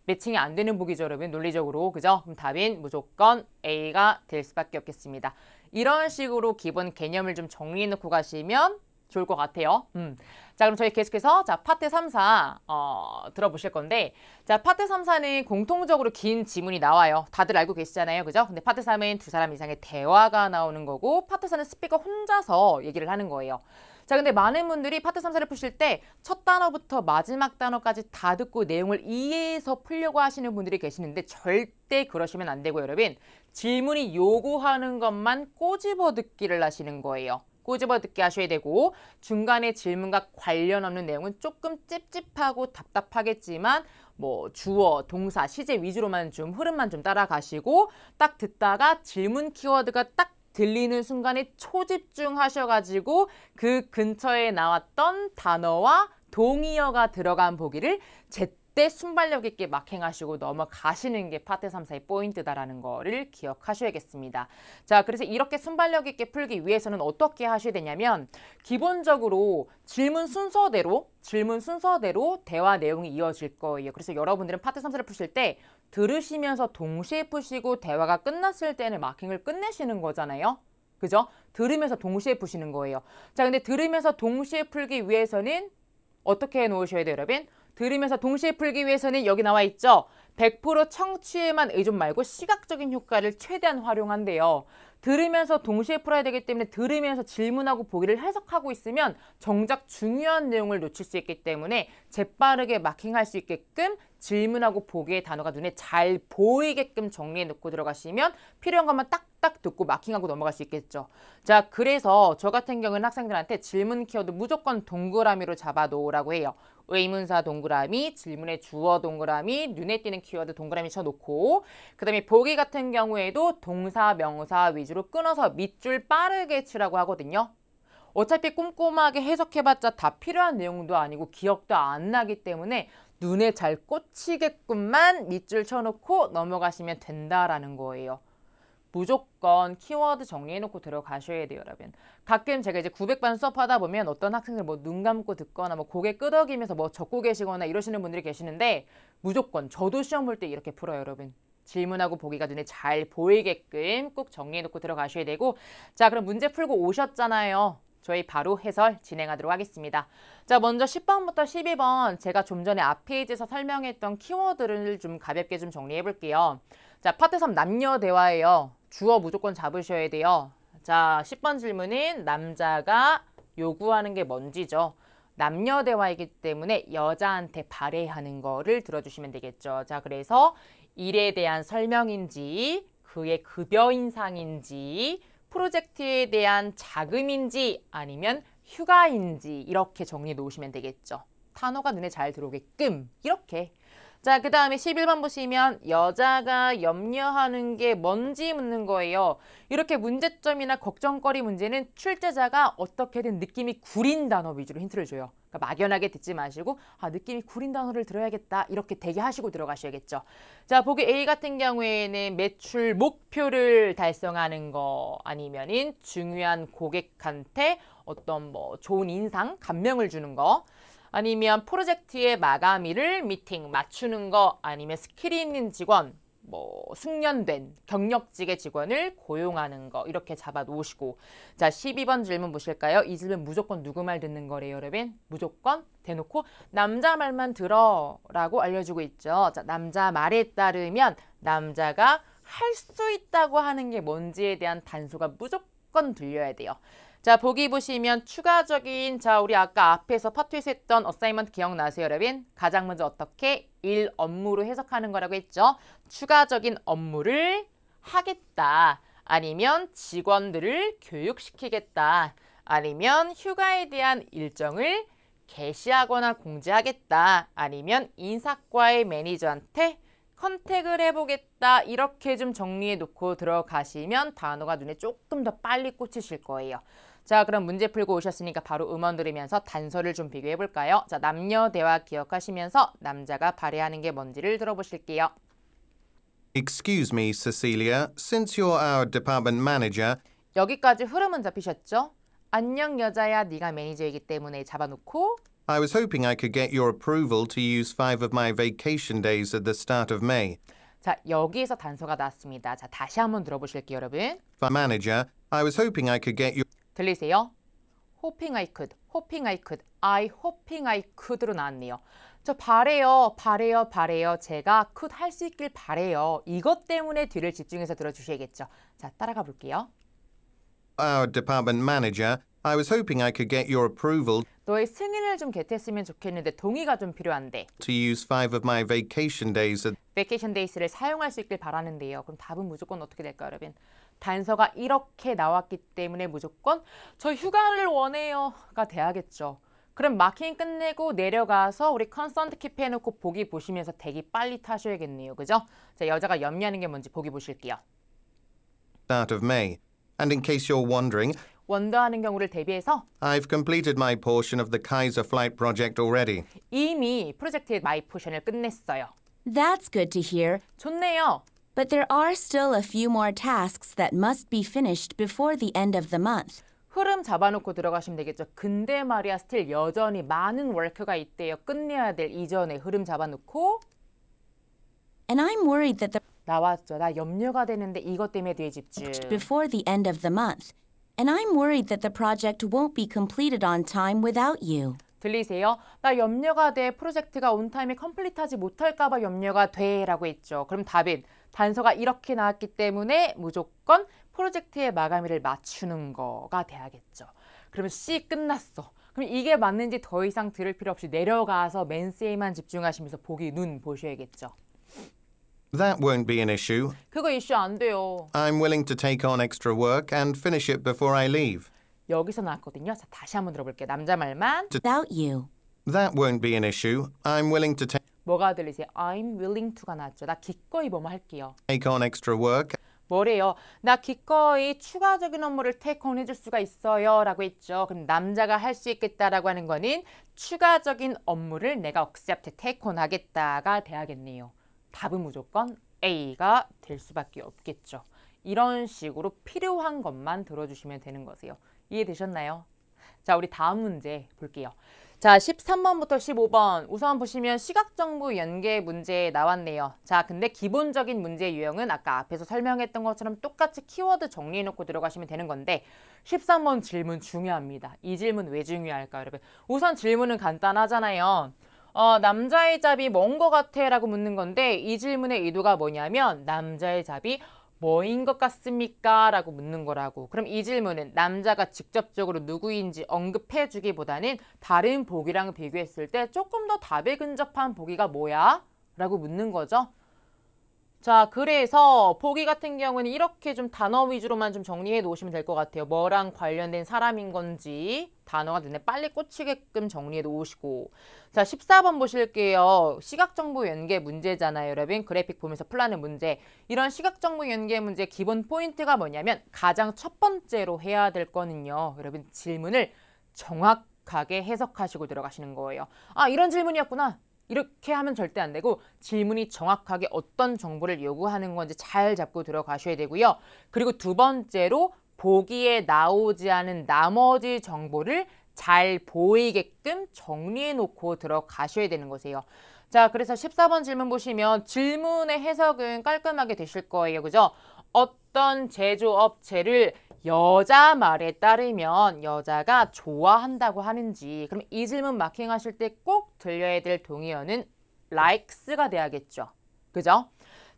Speaker 1: 매칭이 안 되는 보기죠 여러분 논리적으로 그죠? 그럼 답인 무조건 A가 될 수밖에 없겠습니다. 이런 식으로 기본 개념을 좀 정리해놓고 가시면 좋을 것 같아요. 음. 자, 그럼 저희 계속해서 자, 파트 3, 4 어, 들어보실 건데 자, 파트 3, 4는 공통적으로 긴 지문이 나와요. 다들 알고 계시잖아요. 그죠? 근데 파트 3은 두 사람 이상의 대화가 나오는 거고 파트 4는 스피커 혼자서 얘기를 하는 거예요. 자, 근데 많은 분들이 파트 3, 4를 푸실 때 첫 단어부터 마지막 단어까지 다 듣고 내용을 이해해서 풀려고 하시는 분들이 계시는데 절대 그러시면 안 되고 여러분 질문이 요구하는 것만 꼬집어 듣기를 하시는 거예요. 꼬집어듣게 하셔야 되고 중간에 질문과 관련 없는 내용은 조금 찝찝하고 답답하겠지만 뭐 주어, 동사, 시제 위주로만 좀 흐름만 좀 따라가시고 딱 듣다가 질문 키워드가 딱 들리는 순간에 초집중하셔가지고 그 근처에 나왔던 단어와 동의어가 들어간 보기를 제때 그때 순발력 있게 막행하시고 넘어가시는 게 파트 3사의 포인트다라는 거를 기억하셔야겠습니다. 자, 그래서 이렇게 순발력 있게 풀기 위해서는 어떻게 하셔야 되냐면 기본적으로 질문 순서대로 질문 순서대로 대화 내용이 이어질 거예요. 그래서 여러분들은 파트 3사를 푸실 때 들으시면서 동시에 푸시고 대화가 끝났을 때는 마킹을 끝내시는 거잖아요. 그죠? 들으면서 동시에 푸시는 거예요. 자, 근데 들으면서 동시에 풀기 위해서는 어떻게 해 놓으셔야 돼요, 여러분? 들으면서 동시에 풀기 위해서는 여기 나와 있죠. 100% 청취에만 의존 말고 시각적인 효과를 최대한 활용한대요. 들으면서 동시에 풀어야 되기 때문에 들으면서 질문하고 보기를 해석하고 있으면 정작 중요한 내용을 놓칠 수 있기 때문에 재빠르게 마킹할 수 있게끔 질문하고 보기의 단어가 눈에 잘 보이게끔 정리해 놓고 들어가시면 필요한 것만 딱딱 듣고 마킹하고 넘어갈 수 있겠죠. 자, 그래서 저 같은 경우는 학생들한테 질문 키워드 무조건 동그라미로 잡아놓으라고 해요. 의문사 동그라미, 질문의 주어 동그라미, 눈에 띄는 키워드 동그라미 쳐놓고 그 다음에 보기 같은 경우에도 동사, 명사 위주로 끊어서 밑줄 빠르게 치라고 하거든요. 어차피 꼼꼼하게 해석해봤자 다 필요한 내용도 아니고 기억도 안 나기 때문에 눈에 잘 꽂히게끔만 밑줄 쳐놓고 넘어가시면 된다라는 거예요. 무조건 키워드 정리해놓고 들어가셔야 돼요, 여러분. 가끔 제가 이제 900반 수업하다 보면 어떤 학생들 뭐 눈 감고 듣거나 뭐 고개 끄덕이면서 뭐 적고 계시거나 이러시는 분들이 계시는데 무조건 저도 시험 볼 때 이렇게 풀어요, 여러분. 질문하고 보기가 눈에 잘 보이게끔 꼭 정리해놓고 들어가셔야 되고 자 그럼 문제 풀고 오셨잖아요. 저희 바로 해설 진행하도록 하겠습니다. 자, 먼저 10번부터 12번 제가 좀 전에 앞 페이지에서 설명했던 키워드를 좀 가볍게 좀 정리해 볼게요. 자, 파트 3 남녀 대화예요. 주어 무조건 잡으셔야 돼요. 자, 10번 질문인 남자가 요구하는 게 뭔지죠. 남녀 대화이기 때문에 여자한테 발해하는 거를 들어주시면 되겠죠. 자, 그래서 일에 대한 설명인지, 그의 급여 인상인지, 프로젝트에 대한 자금인지 아니면 휴가인지 이렇게 정리해 놓으시면 되겠죠. 단어가 눈에 잘 들어오게끔 이렇게 자, 그 다음에 11번 보시면 여자가 염려하는 게 뭔지 묻는 거예요. 이렇게 문제점이나 걱정거리 문제는 출제자가 어떻게든 느낌이 구린 단어 위주로 힌트를 줘요. 그러니까 막연하게 듣지 마시고 아 느낌이 구린 단어를 들어야겠다 이렇게 대기하시고 들어가셔야겠죠. 자, 보기 A 같은 경우에는 매출 목표를 달성하는 거아니면 중요한 고객한테 어떤 뭐 좋은 인상, 감명을 주는 거 아니면 프로젝트의 마감일을 미팅 맞추는 거 아니면 스킬이 있는 직원 뭐 숙련된 경력직의 직원을 고용하는 거 이렇게 잡아 놓으시고 자 12번 질문 보실까요? 이 질문 무조건 누구 말 듣는 거래요 여러분? 무조건 대놓고 남자 말만 들어 라고 알려주고 있죠 자 남자 말에 따르면 남자가 할 수 있다고 하는 게 뭔지에 대한 단서가 무조건 들려야 돼요 자, 보기 보시면 추가적인 자, 우리 아까 앞에서 파트에서 했던 어사이먼트 기억나세요, 여러분? 가장 먼저 어떻게 일 업무로 해석하는 거라고 했죠? 추가적인 업무를 하겠다. 아니면 직원들을 교육시키겠다. 아니면 휴가에 대한 일정을 개시하거나 공지하겠다. 아니면 인사과의 매니저한테 컨택을 해보겠다 이렇게 좀 정리해 놓고 들어가시면 단어가 눈에 조금 더 빨리 꽂히실 거예요. 자, 그럼 문제 풀고 오셨으니까 바로 음원 들으면서 단서를 좀 비교해 볼까요? 자, 남녀 대화 기억하시면서 남자가 발휘하는 게 뭔지를 들어보실게요.
Speaker 2: Excuse me, Cecilia. Since you're our department manager,
Speaker 1: 여기까지 흐름은 잡히셨죠? 안녕 여자야, 네가 매니저이기 때문에 잡아놓고
Speaker 2: I was hoping I could get your approval to use five of my vacation days at the start of May.
Speaker 1: 자, 여기에서 단서가 나왔습니다. 자, 다시 한번 들어보실게요, 여러분.
Speaker 2: For manager, I was hoping I could get your
Speaker 1: 들리세요? hoping I could, hoping I could, I hoping I could로 나왔네요. 저 바래요, 바래요, 바래요. 제가 could 할 수 있길 바래요. 이것 때문에 뒤를 집중해서 들어주셔야겠죠. 자, 따라가 볼게요.
Speaker 2: Our department manager, I was hoping I could get your approval
Speaker 1: 너의 승인을 좀 get 좋겠는데 동의가 좀 필요한데.
Speaker 2: to use five of my vacation days at
Speaker 1: Vacation days를 사용할 수 있길 바라는데요. 그럼 답은 무조건 어떻게 될까요, 여러분? 단서가 이렇게 나왔기 때문에 무조건 저 휴가를 원해요가 돼야겠죠. 그럼 마킹 끝내고 내려가서 우리 컨선트 킵 해놓고 보기 보시면서 대기 빨리 타셔야겠네요. 그죠? 자, 여자가 염려하는 게 뭔지 보기 보실게요.
Speaker 2: Start of May. And in case you're wondering,
Speaker 1: 원더하는 경우를 대비해서
Speaker 2: I've completed my portion of the Kaiser flight project already.
Speaker 1: 이미 프로젝트의 마이 포션을 끝냈어요.
Speaker 3: That's good to hear. 좋네요. But there are still a few more tasks that must be finished before the end of the month.
Speaker 1: 흐름 잡아놓고 들어가시면 되겠죠. 근데 말이야 스틸 여전히 많은 월크가 있대요. 끝내야 될 이전에 흐름 잡아놓고
Speaker 3: And I'm worried that the 나왔죠. 나 염려가 되는데 이것 때문에 뒤 집중. Before the end of the month. And I'm worried that the project
Speaker 1: won't be completed on time without you. 들리세요? 나 염려가 돼. 프로젝트가 온 타임에 컴플릿하지 못할까 봐 염려가 돼라고 했죠. 그럼 답은 단서가 이렇게 나왔기 때문에 무조건 프로젝트의 마감일을 맞추는 거가 돼야겠죠. 그러면 C 끝났어. 그럼 이게 맞는지 더 이상 들을 필요 없이 내려가서 맨세이만 집중하시면서 보기 눈 보셔야겠죠.
Speaker 2: That won't be an issue.
Speaker 1: 그거 이슈 안 돼요.
Speaker 2: I'm willing to take on extra work and finish it before I leave.
Speaker 1: 여기서 나왔거든요. 자, 다시 한번 들어볼게요. 남자 말만.
Speaker 2: Without you. That won't be an issue. I'm willing to take
Speaker 1: 뭐가 들리세요? I'm willing to가 나왔죠. 나 기꺼이 뭐뭐 할게요.
Speaker 2: Take on extra work.
Speaker 1: 뭐래요? 나 기꺼이 추가적인 업무를 take on 해줄 수가 있어요. 라고 했죠. 그럼 남자가 할 수 있겠다라고 하는 거는 추가적인 업무를 내가 accept, take on 하겠다가 돼야겠네요. 답은 무조건 A가 될 수밖에 없겠죠. 이런 식으로 필요한 것만 들어주시면 되는 거세요. 이해되셨나요? 자, 우리 다음 문제 볼게요. 자, 13번부터 15번 우선 보시면 시각정보 연계 문제 나왔네요. 자, 근데 기본적인 문제 유형은 아까 앞에서 설명했던 것처럼 똑같이 키워드 정리해놓고 들어가시면 되는 건데 13번 질문 중요합니다. 이 질문 왜 중요할까요, 여러분? 우선 질문은 간단하잖아요. 어, 남자의 잡이 먼 것 같아 라고 묻는 건데 이 질문의 의도가 뭐냐면 남자의 잡이 뭐인 것 같습니까? 라고 묻는 거라고. 그럼 이 질문은 남자가 직접적으로 누구인지 언급해 주기보다는 다른 보기랑 비교했을 때 조금 더 답에 근접한 보기가 뭐야? 라고 묻는 거죠. 자, 그래서 보기 같은 경우는 이렇게 좀 단어 위주로만 좀 정리해 놓으시면 될 것 같아요. 뭐랑 관련된 사람인 건지 단어가 눈에 빨리 꽂히게끔 정리해 놓으시고 자, 14번 보실게요. 시각정보 연계 문제잖아요, 여러분. 그래픽 보면서 풀라는 문제. 이런 시각정보 연계 문제 기본 포인트가 뭐냐면 가장 첫 번째로 해야 될 거는요. 여러분, 질문을 정확하게 해석하시고 들어가시는 거예요. 아, 이런 질문이었구나. 이렇게 하면 절대 안 되고 질문이 정확하게 어떤 정보를 요구하는 건지 잘 잡고 들어가셔야 되고요. 그리고 두 번째로 보기에 나오지 않은 나머지 정보를 잘 보이게끔 정리해 놓고 들어가셔야 되는 거세요. 자, 그래서 14번 질문 보시면 질문의 해석은 깔끔하게 되실 거예요. 그죠? 어떤 제조업체를 여자 말에 따르면 여자가 좋아한다고 하는지 그럼 이 질문 마킹하실 때꼭 들려야 될 동의어는 likes가 돼야겠죠. 그죠?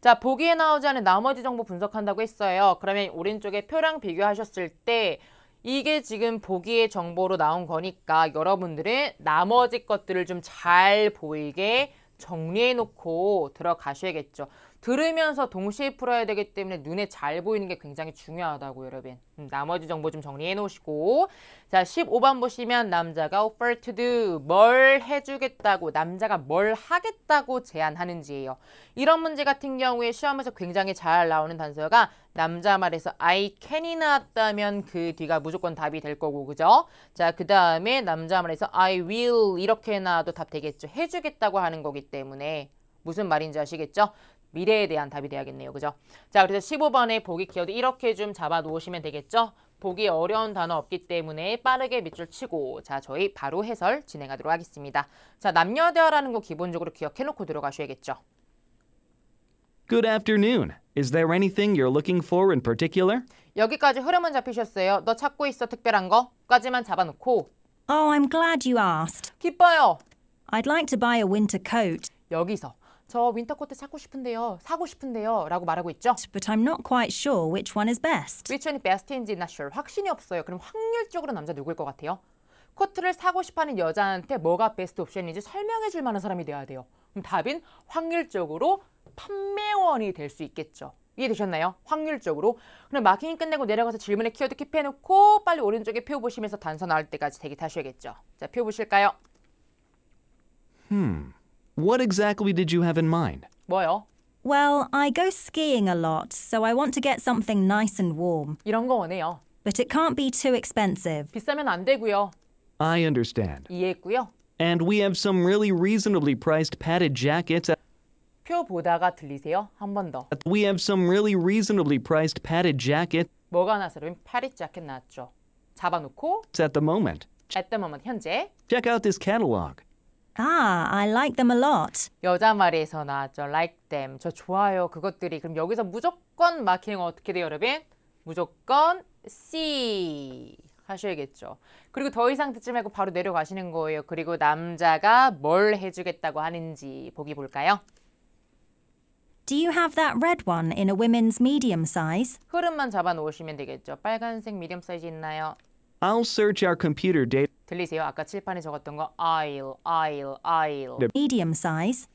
Speaker 1: 자, 보기에 나오지 않은 나머지 정보 분석한다고 했어요. 그러면 오른쪽에 표랑 비교하셨을 때 이게 지금 보기의 정보로 나온 거니까 여러분들은 나머지 것들을 좀 잘 보이게 정리해 놓고 들어가셔야겠죠. 들으면서 동시에 풀어야 되기 때문에 눈에 잘 보이는 게 굉장히 중요하다고 여러분. 음, 나머지 정보 좀 정리해 놓으시고 자 15번 보시면 남자가 offer to do 뭘 해주겠다고 남자가 뭘 하겠다고 제안하는지예요. 이런 문제 같은 경우에 시험에서 굉장히 잘 나오는 단서가 남자 말에서 I can이 나왔다면 그 뒤가 무조건 답이 될 거고 그죠? 자그 다음에 남자 말에서 I will 이렇게 나와도 답 되겠죠. 해주겠다고 하는 거기 때문에 무슨 말인지 아시겠죠? 미래에 대한 답이 되야겠네요 그죠? 자, 그래서 15번의 보기 키워드 이렇게 좀 잡아 놓으시면 되겠죠? 보기 어려운 단어 없기 때문에 빠르게 밑줄 치고 자, 저희 바로 해설 진행하도록 하겠습니다. 자, 남녀대화라는 거 기본적으로 기억해 놓고 들어가셔야겠죠.
Speaker 4: Good afternoon. Is there anything you're looking for in particular?
Speaker 1: 여기까지 흐름은 잡히셨어요. 너 찾고 있어 특별한 거? 까지만 잡아놓고 Oh, I'm glad you asked. 기뻐요. I'd like to buy a winter coat. 여기서 저 윈터 코트 찾고 싶은데요. 사고 싶은데요라고 말하고 있죠. But I'm not quite sure which one is best. Which one이 best인지 not sure. 확신이 없어요. 그럼 확률적으로 남자 누구일 것 같아요? 코트를 사고 싶어하는 여자한테 뭐가 베스트 옵션인지 설명해 줄 만한 사람이 돼야 돼요. 그럼 답인 확률적으로 판매원이 될 수 있겠죠. 이해되셨나요? 확률적으로. 그럼 마킹이 끝내고 내려가서 질문에 키워드 킵해놓고 빨리 오른쪽에 표 보시면서 단서 나올 때까지 대기 타셔야겠죠. 자, 표 보실까요? 흠. Hmm.
Speaker 4: What exactly did you have in mind?
Speaker 1: Well, Well, I go skiing a lot, so I
Speaker 5: want to get something nice and warm. 이런 거 원해요. But it can't be too expensive. 비싸면 안
Speaker 1: 되고요.
Speaker 4: I understand. 이해했고요. And we have some really reasonably priced padded jackets.
Speaker 1: 표 보다가 들리세요. 더.
Speaker 4: We have some really reasonably priced padded jackets.
Speaker 1: 뭐가 나왔죠. 잡아놓고.
Speaker 4: At the moment.
Speaker 1: At the moment 현재.
Speaker 4: Check out this catalog.
Speaker 1: Ah, I like them a lot. 여자 말에서 나왔죠. like them. 저 좋아요. 그것들이. 그럼 여기서 무조건 마킹 어떻게 돼요, 여러분? 무조건 C 하셔야겠죠. 그리고 더 이상 듣지 말고 바로 내려가시는 거예요. 그리고 남자가 뭘 해주겠다고 하는지 보기 볼까요?
Speaker 5: Do you have that red one in a women's medium size?
Speaker 1: 흐름만 잡아 놓으시면 되겠죠. 빨간색 미디엄 사이즈 있나요?
Speaker 5: I'll search our
Speaker 4: computer data.
Speaker 1: 들리세요? 아까 칠판에 적었던 거 I'll, I'll, I'll. 네.
Speaker 4: Medium size.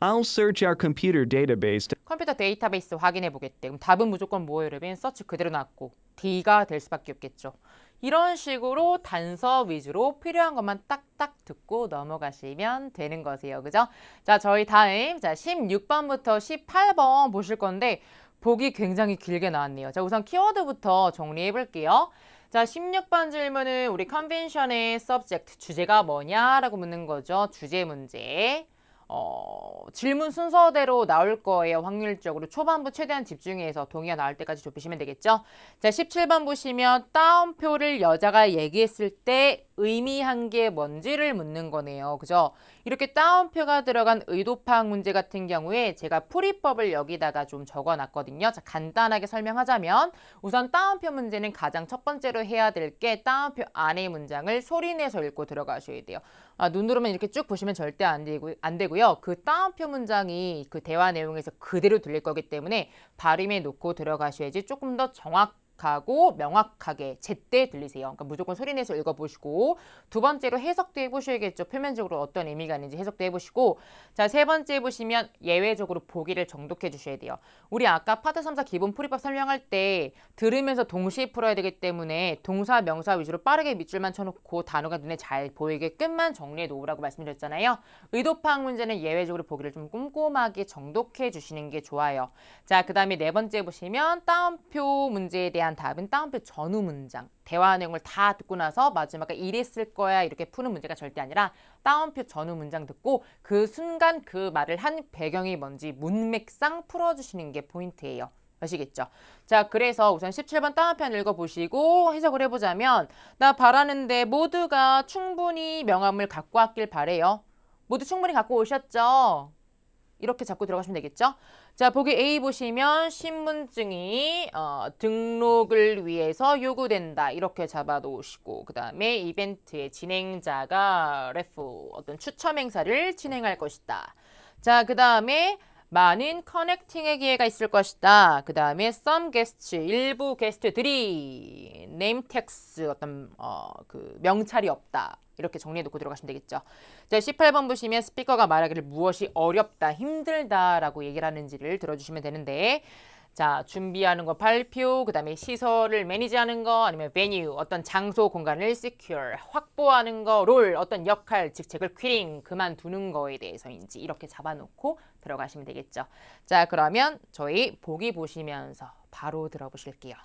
Speaker 4: I'll search our computer database.
Speaker 1: 컴퓨터 데이터베이스 확인해 보겠대. 그럼 답은 무조건 뭐예요, 여러분? 서치 그대로 났고 D가 될 수밖에 없겠죠. 이런 식으로 단서 위주로 필요한 것만 딱딱 듣고 넘어가시면 되는 거세요. 그죠? 자, 저희 다음 자 16번부터 18번 보실 건데 보기 굉장히 길게 나왔네요. 자, 우선 키워드부터 정리해 볼게요. 자, 16번 질문은 우리 컨벤션의 subject, 주제가 뭐냐라고 묻는 거죠. 주제 문제. 어, 질문 순서대로 나올 거예요. 확률적으로 초반부 최대한 집중해서 동의가 나올 때까지 좁히시면 되겠죠. 자, 17번 보시면 따옴표를 여자가 얘기했을 때 의미한 게 뭔지를 묻는 거네요. 그죠? 이렇게 따옴표가 들어간 의도파악 문제 같은 경우에 제가 풀이법을 여기다가 좀 적어놨거든요. 자, 간단하게 설명하자면 우선 따옴표 문제는 가장 첫 번째로 해야 될 게 따옴표 안에 문장을 소리내서 읽고 들어가셔야 돼요. 아, 눈으로만 이렇게 쭉 보시면 절대 안, 되고, 안 되고요. 있고요. 그 따옴표 문장이 그 대화 내용에서 그대로 들릴 거기 때문에 발음에 놓고 들어가셔야지 조금 더 정확 정직하고 명확하게 제때 들리세요. 그러니까 무조건 소리내서 읽어보시고 두 번째로 해석도 해보셔야겠죠. 표면적으로 어떤 의미가 있는지 해석도 해보시고 자 세 번째 보시면 예외적으로 보기를 정독해 주셔야 돼요. 우리 아까 파트 3사 기본 풀이법 설명할 때 들으면서 동시에 풀어야 되기 때문에 동사, 명사 위주로 빠르게 밑줄만 쳐놓고 단어가 눈에 잘 보이게끔만 정리해 놓으라고 말씀드렸잖아요. 의도 파악 문제는 예외적으로 보기를 좀 꼼꼼하게 정독해 주시는 게 좋아요. 자, 그 다음에 네 번째 보시면 따옴표 문제에 대한 난 답은 따옴표 전후 문장. 대화 내용을 다 듣고 나서 마지막에 이랬을 거야 이렇게 푸는 문제가 절대 아니라 따옴표 전후 문장 듣고 그 순간 그 말을 한 배경이 뭔지 문맥상 풀어주시는 게 포인트예요. 아시겠죠? 자, 그래서 우선 17번 따옴편 읽어보시고 해석을 해보자면 나 바라는데 모두가 충분히 명함을 갖고 왔길 바래요. 모두 충분히 갖고 오셨죠? 이렇게 잡고 들어가시면 되겠죠? 자 보기 A 보시면 신분증이 어, 등록을 위해서 요구된다 이렇게 잡아놓으시고 그 다음에 이벤트의 진행자가 레프 어떤 추첨 행사를 진행할 것이다. 자 그 다음에 많은 커넥팅의 기회가 있을 것이다. 그 다음에 some guests, 일부 게스트들이 name tags, 어떤 어, 그 명찰이 없다. 이렇게 정리해놓고 들어가시면 되겠죠. 자, 18번 보시면 스피커가 말하기를 무엇이 어렵다, 힘들다라고 얘기를 하는지를 들어주시면 되는데 자, 준비하는 거 발표, 그 다음에 시설을 매니지하는 거, 아니면 venue, 어떤 장소 공간을 secure, 확보하는 거, 롤, 어떤 역할, 직책을 quitting, 그만두는 거에 대해서인지 이렇게 잡아놓고 들어가시면 되겠죠. 자, 그러면 저희 보기 보시면서 바로 들어보실게요.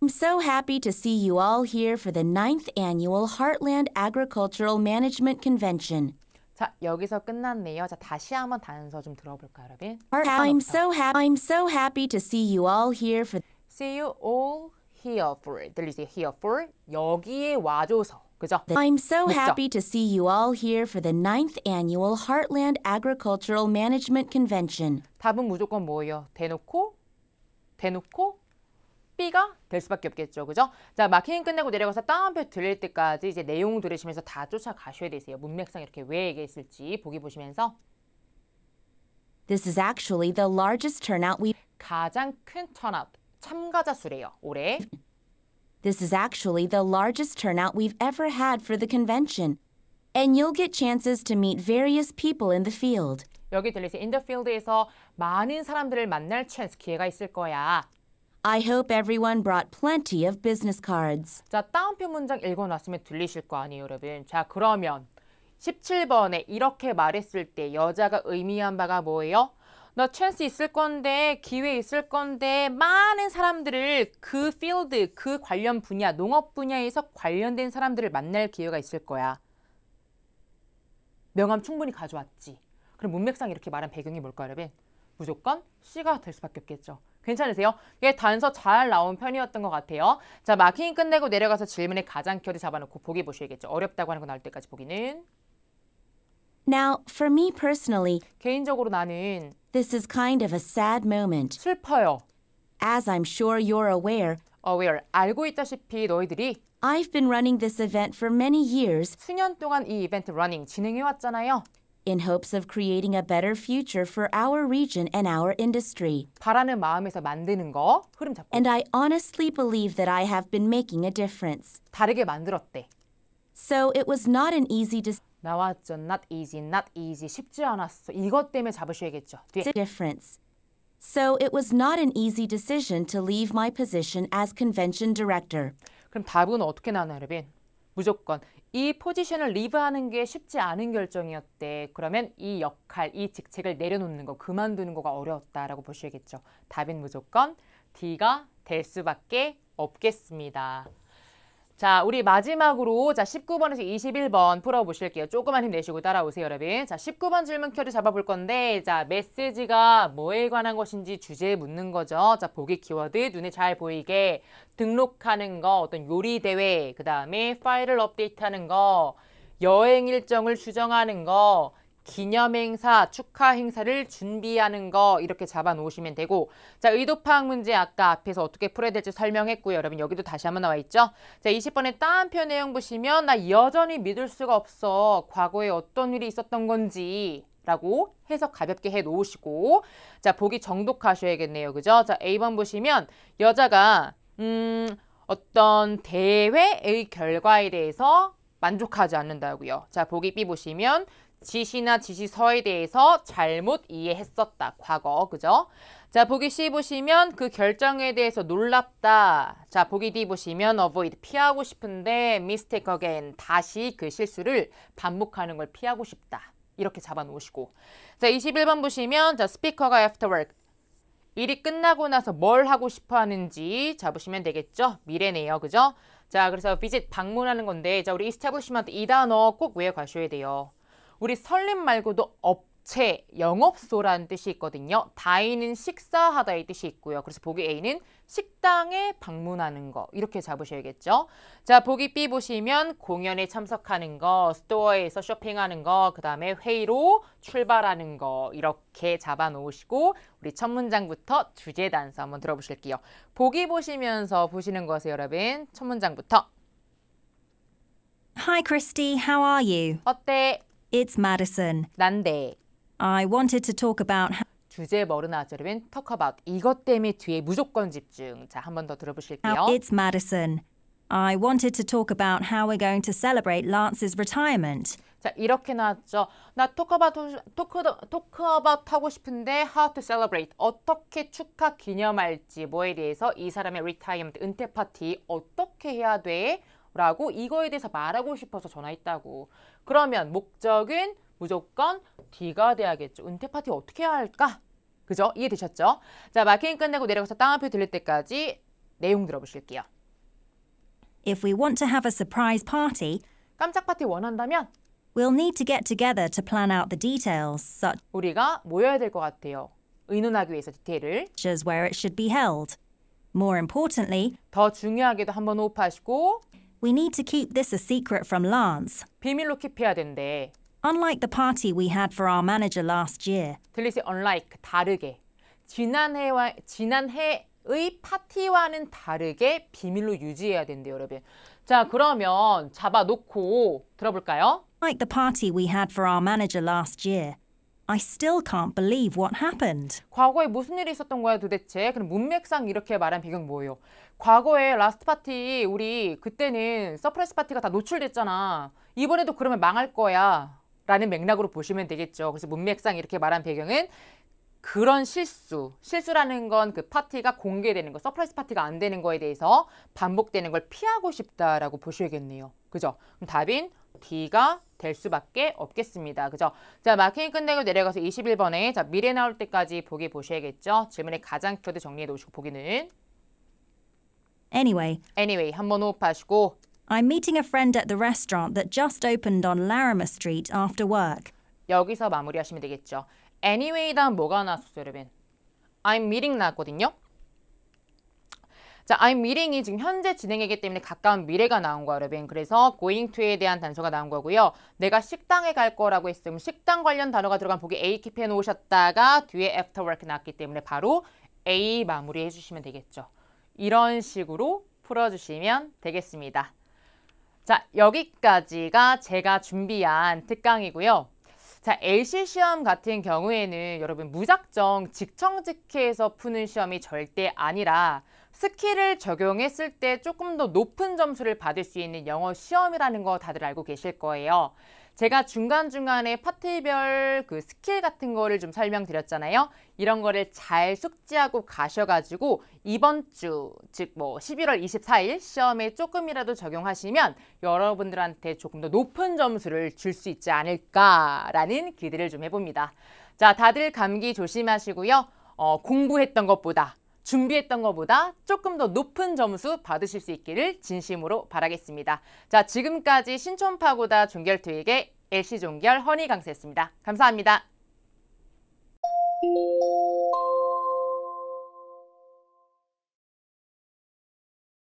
Speaker 3: I'm so happy to see you all here for the ninth annual Heartland Agricultural Management Convention.
Speaker 1: 자, 여기서 끝났네요. 자, 다시 한번 단서 좀 들어볼까요, 여러분? I'm
Speaker 3: so, ha I'm so happy to see you all here for
Speaker 1: See you all here for 들리세요? Here for 여기에 와줘서 그죠? I'm so 묻죠? happy
Speaker 3: to see you all here for the 9th annual Heartland Agricultural Management Convention. 답은 무조건 뭐예요? 대놓고
Speaker 1: 대놓고 삐가 될 수밖에 없겠죠. 그죠? 자, 마킹 끝내고 내려가서 다운표 들릴 때까지 이제 내용 들으시면서 다 쫓아가셔야 되세요. 문맥상 이렇게 왜 얘기했을지 보기 보시면서
Speaker 3: This is actually the largest turnout we 가장
Speaker 1: 큰 턴아웃 참가자 수래요. 올해
Speaker 3: This is actually the largest turnout we've ever had for the convention. And you'll get chances to meet various people in the field.
Speaker 1: 여기 들리세요. In the field에서 많은 사람들을 만날 찬스 기회가 있을 거야.
Speaker 3: I hope everyone brought plenty of business cards.
Speaker 1: 자, 따옴표 문장 읽어놨으면 들리실 거 아니에요, 여러분. 자, 그러면 17번에 이렇게 말했을 때 여자가 의미한 바가 뭐예요? 너 찬스 있을 건데, 기회 있을 건데, 많은 사람들을 그 필드, 그 관련 분야, 농업 분야에서 관련된 사람들을 만날 기회가 있을 거야. 명함 충분히 가져왔지. 그럼 문맥상 이렇게 말한 배경이 뭘까요, 여러분? 무조건 C가 될 수밖에 없겠죠. 괜찮으세요? 꽤 단서 잘 나온 편이었던 것 같아요. 자, 마킹 끝내고 내려가서 질문의 가장결을 잡아놓고 보기 보셔야겠죠. 어렵다고 하는 거 나올 때까지 보기는. Now, for
Speaker 3: me personally, 개인적으로
Speaker 1: 나는
Speaker 3: this is kind of a sad moment. 슬퍼요. As I'm sure you're aware, aware 알고 있다시피 너희들이 I've been running this event for many years. 수년 동안 이 이벤트 러닝 진행해 왔잖아요. in hopes of creating a better future for our region and our industry. 바라는 마음에서 만드는 거 흐름 잡고. And I honestly believe that I have been making a difference. 다르게
Speaker 1: 만들었대. So it was not an easy decision. 나왔죠. Not easy, not easy. 쉽지 않았어. 이것 때문에 잡으셔야겠죠. 뒤에. Difference. So it was not an
Speaker 3: easy decision to leave my position as convention director. 그럼 답은 어떻게 나오나요, 여러분?
Speaker 1: 무조건 이 포지션을 리브하는 게 쉽지 않은 결정이었대. 그러면 이 역할, 이 직책을 내려놓는 거, 그만두는 거가 어려웠다라고 보셔야겠죠. 답은 무조건 D가 될 수밖에 없겠습니다. 자, 우리 마지막으로 자 19번에서 21번 풀어보실게요. 조금만 힘내시고 따라오세요, 여러분. 자, 19번 질문켜를 잡아볼 건데 자, 메시지가 뭐에 관한 것인지 주제에 묻는 거죠. 자, 보기 키워드, 눈에 잘 보이게 등록하는 거, 어떤 요리 대회, 그 다음에 파일을 업데이트하는 거, 여행 일정을 수정하는 거, 기념행사, 축하행사를 준비하는 거 이렇게 잡아놓으시면 되고 자 의도 파악 문제 아까 앞에서 어떻게 풀어야 될지 설명했고요. 여러분 여기도 다시 한번 나와 있죠. 자 20번에 따옴표 내용 보시면 나 여전히 믿을 수가 없어. 과거에 어떤 일이 있었던 건지 라고 해석 가볍게 해 놓으시고 자 보기 정독하셔야겠네요. 그죠? 자 A번 보시면 여자가 음 어떤 대회의 결과에 대해서 만족하지 않는다고요. 자 보기 B 보시면 지시나 지시서에 대해서 잘못 이해했었다. 과거, 그죠? 자, 보기 C 보시면 그 결정에 대해서 놀랍다. 자, 보기 D 보시면 avoid, 피하고 싶은데 mistake again, 다시 그 실수를 반복하는 걸 피하고 싶다. 이렇게 잡아놓으시고. 자, 21번 보시면 자, 스피커가 after work, 일이 끝나고 나서 뭘 하고 싶어 하는지 잡으시면 되겠죠? 미래네요. 그죠? 자, 그래서 visit 방문하는 건데 자, 우리 establishment 이 단어 꼭 외워가셔야 돼요. 우리 설림 말고도 업체, 영업소라는 뜻이 있거든요. 다이는 식사하다의 뜻이 있고요. 그래서 보기 A는 식당에 방문하는 거 이렇게 잡으셔야겠죠. 자, 보기 B 보시면 공연에 참석하는 거, 스토어에서 쇼핑하는 거, 그 다음에 회의로 출발하는 거 이렇게 잡아놓으시고 우리 첫 문장부터 주제 단서 한번 들어보실게요. 보기 보시면서 보시는 거세요, 여러분. 첫 문장부터
Speaker 5: Hi, Christy. How are you? 어때? It's Madison. 난데. I wanted to talk
Speaker 1: about 주제 머르나 아저면 talk about 이것 때문에 뒤에 무조건 집중. 자, 한 번 더 들어보실게요.
Speaker 5: It's Madison. I wanted to talk about
Speaker 1: how we're going to celebrate Lance's retirement. 자, 이렇게 나왔죠. 나 talk about 토크 토크 about 하고 싶은데 how to celebrate 어떻게 축하 기념할지 뭐에 대해서 이 사람의 retirement 은퇴 파티 어떻게 해야 돼? 라고 이거에 대해서 말하고 싶어서 전화했다고. 그러면 목적은 무조건 D가 돼야겠죠. 은퇴 파티 어떻게 해야 할까? 그죠? 이해되셨죠? 자, 마케팅 끝내고 내려가서 땅 앞에 들릴 때까지 내용 들어보실게요. If we
Speaker 5: want to have a surprise party, 깜짝 파티 원한다면 We'll need to get together to plan out the details,
Speaker 1: such 우리가 모여야 될 것 같아요. 의논하기 위해서 디테일을 as where it should be held. More importantly, 더 중요하게도 한번 호흡하시고 We need to
Speaker 5: keep this a secret from Lance. 비밀로 킵해야 된대. Unlike the party we had for our manager last year.
Speaker 1: 들리세 Unlike 다르게. 지난해와 지난해의 파티와는 다르게 비밀로 유지해야 된대요, 여러분. 자, 그러면 잡아놓고 들어볼까요?
Speaker 5: Like the party we had for our manager last year. I still can't believe what happened.
Speaker 1: 과거에 무슨 일이 있었던 거야 도대체? 그럼 문맥상 이렇게 말한 배경 뭐예요? 과거에 라스트 파티 우리 그때는 서프라이즈 파티가 다 노출됐잖아. 이번에도 그러면 망할 거야. 라는 맥락으로 보시면 되겠죠. 그래서 문맥상 이렇게 말한 배경은 그런 실수, 실수라는 건 그 파티가 공개되는 거, 서프라이즈 파티가 안 되는 거에 대해서 반복되는 걸 피하고 싶다라고 보셔야겠네요. 그죠? 그럼 답인 D가 될 수밖에 없겠습니다. 그죠? 자, 마킹이 끝내고 내려가서 21번에 자 미래 나올 때까지 보기 보셔야겠죠? 질문의 가장 키워드 정리해 놓으시고 보기는 Anyway. Anyway, 한번 호흡하시고.
Speaker 5: I'm meeting a friend at the restaurant that just opened on Larimer Street after work. 여기서
Speaker 1: 마무리하시면 되겠죠. Anyway 다음 뭐가 나왔었어요, 여러분? I'm meeting 나왔거든요. 자, I'm meeting이 지금 현재 진행이기 때문에 가까운 미래가 나온 거예요, 여러분. 그래서 going to에 대한 단서가 나온 거고요. 내가 식당에 갈 거라고 했으면 식당 관련 단어가 들어간 보기 A 킵해 놓으셨다가 뒤에 after work 나왔기 때문에 바로 A 마무리해 주시면 되겠죠. 이런 식으로 풀어주시면 되겠습니다. 자, 여기까지가 제가 준비한 특강이고요. 자, LC 시험 같은 경우에는 여러분 무작정 직청직해에서 푸는 시험이 절대 아니라 스킬을 적용했을 때 조금 더 높은 점수를 받을 수 있는 영어 시험이라는 거 다들 알고 계실 거예요. 제가 중간중간에 파트별 그 스킬 같은 거를 좀 설명드렸잖아요. 이런 거를 잘 숙지하고 가셔가지고 이번 주, 즉 뭐 11월 24일 시험에 조금이라도 적용하시면 여러분들한테 조금 더 높은 점수를 줄 수 있지 않을까라는 기대를 좀 해봅니다. 자, 다들 감기 조심하시고요. 어, 공부했던 것보다 준비했던 것보다 조금 더 높은 점수 받으실 수 있기를 진심으로 바라겠습니다. 자, 지금까지 신촌파고다 종결투익의 LC종결 허니강세였습니다. 감사합니다.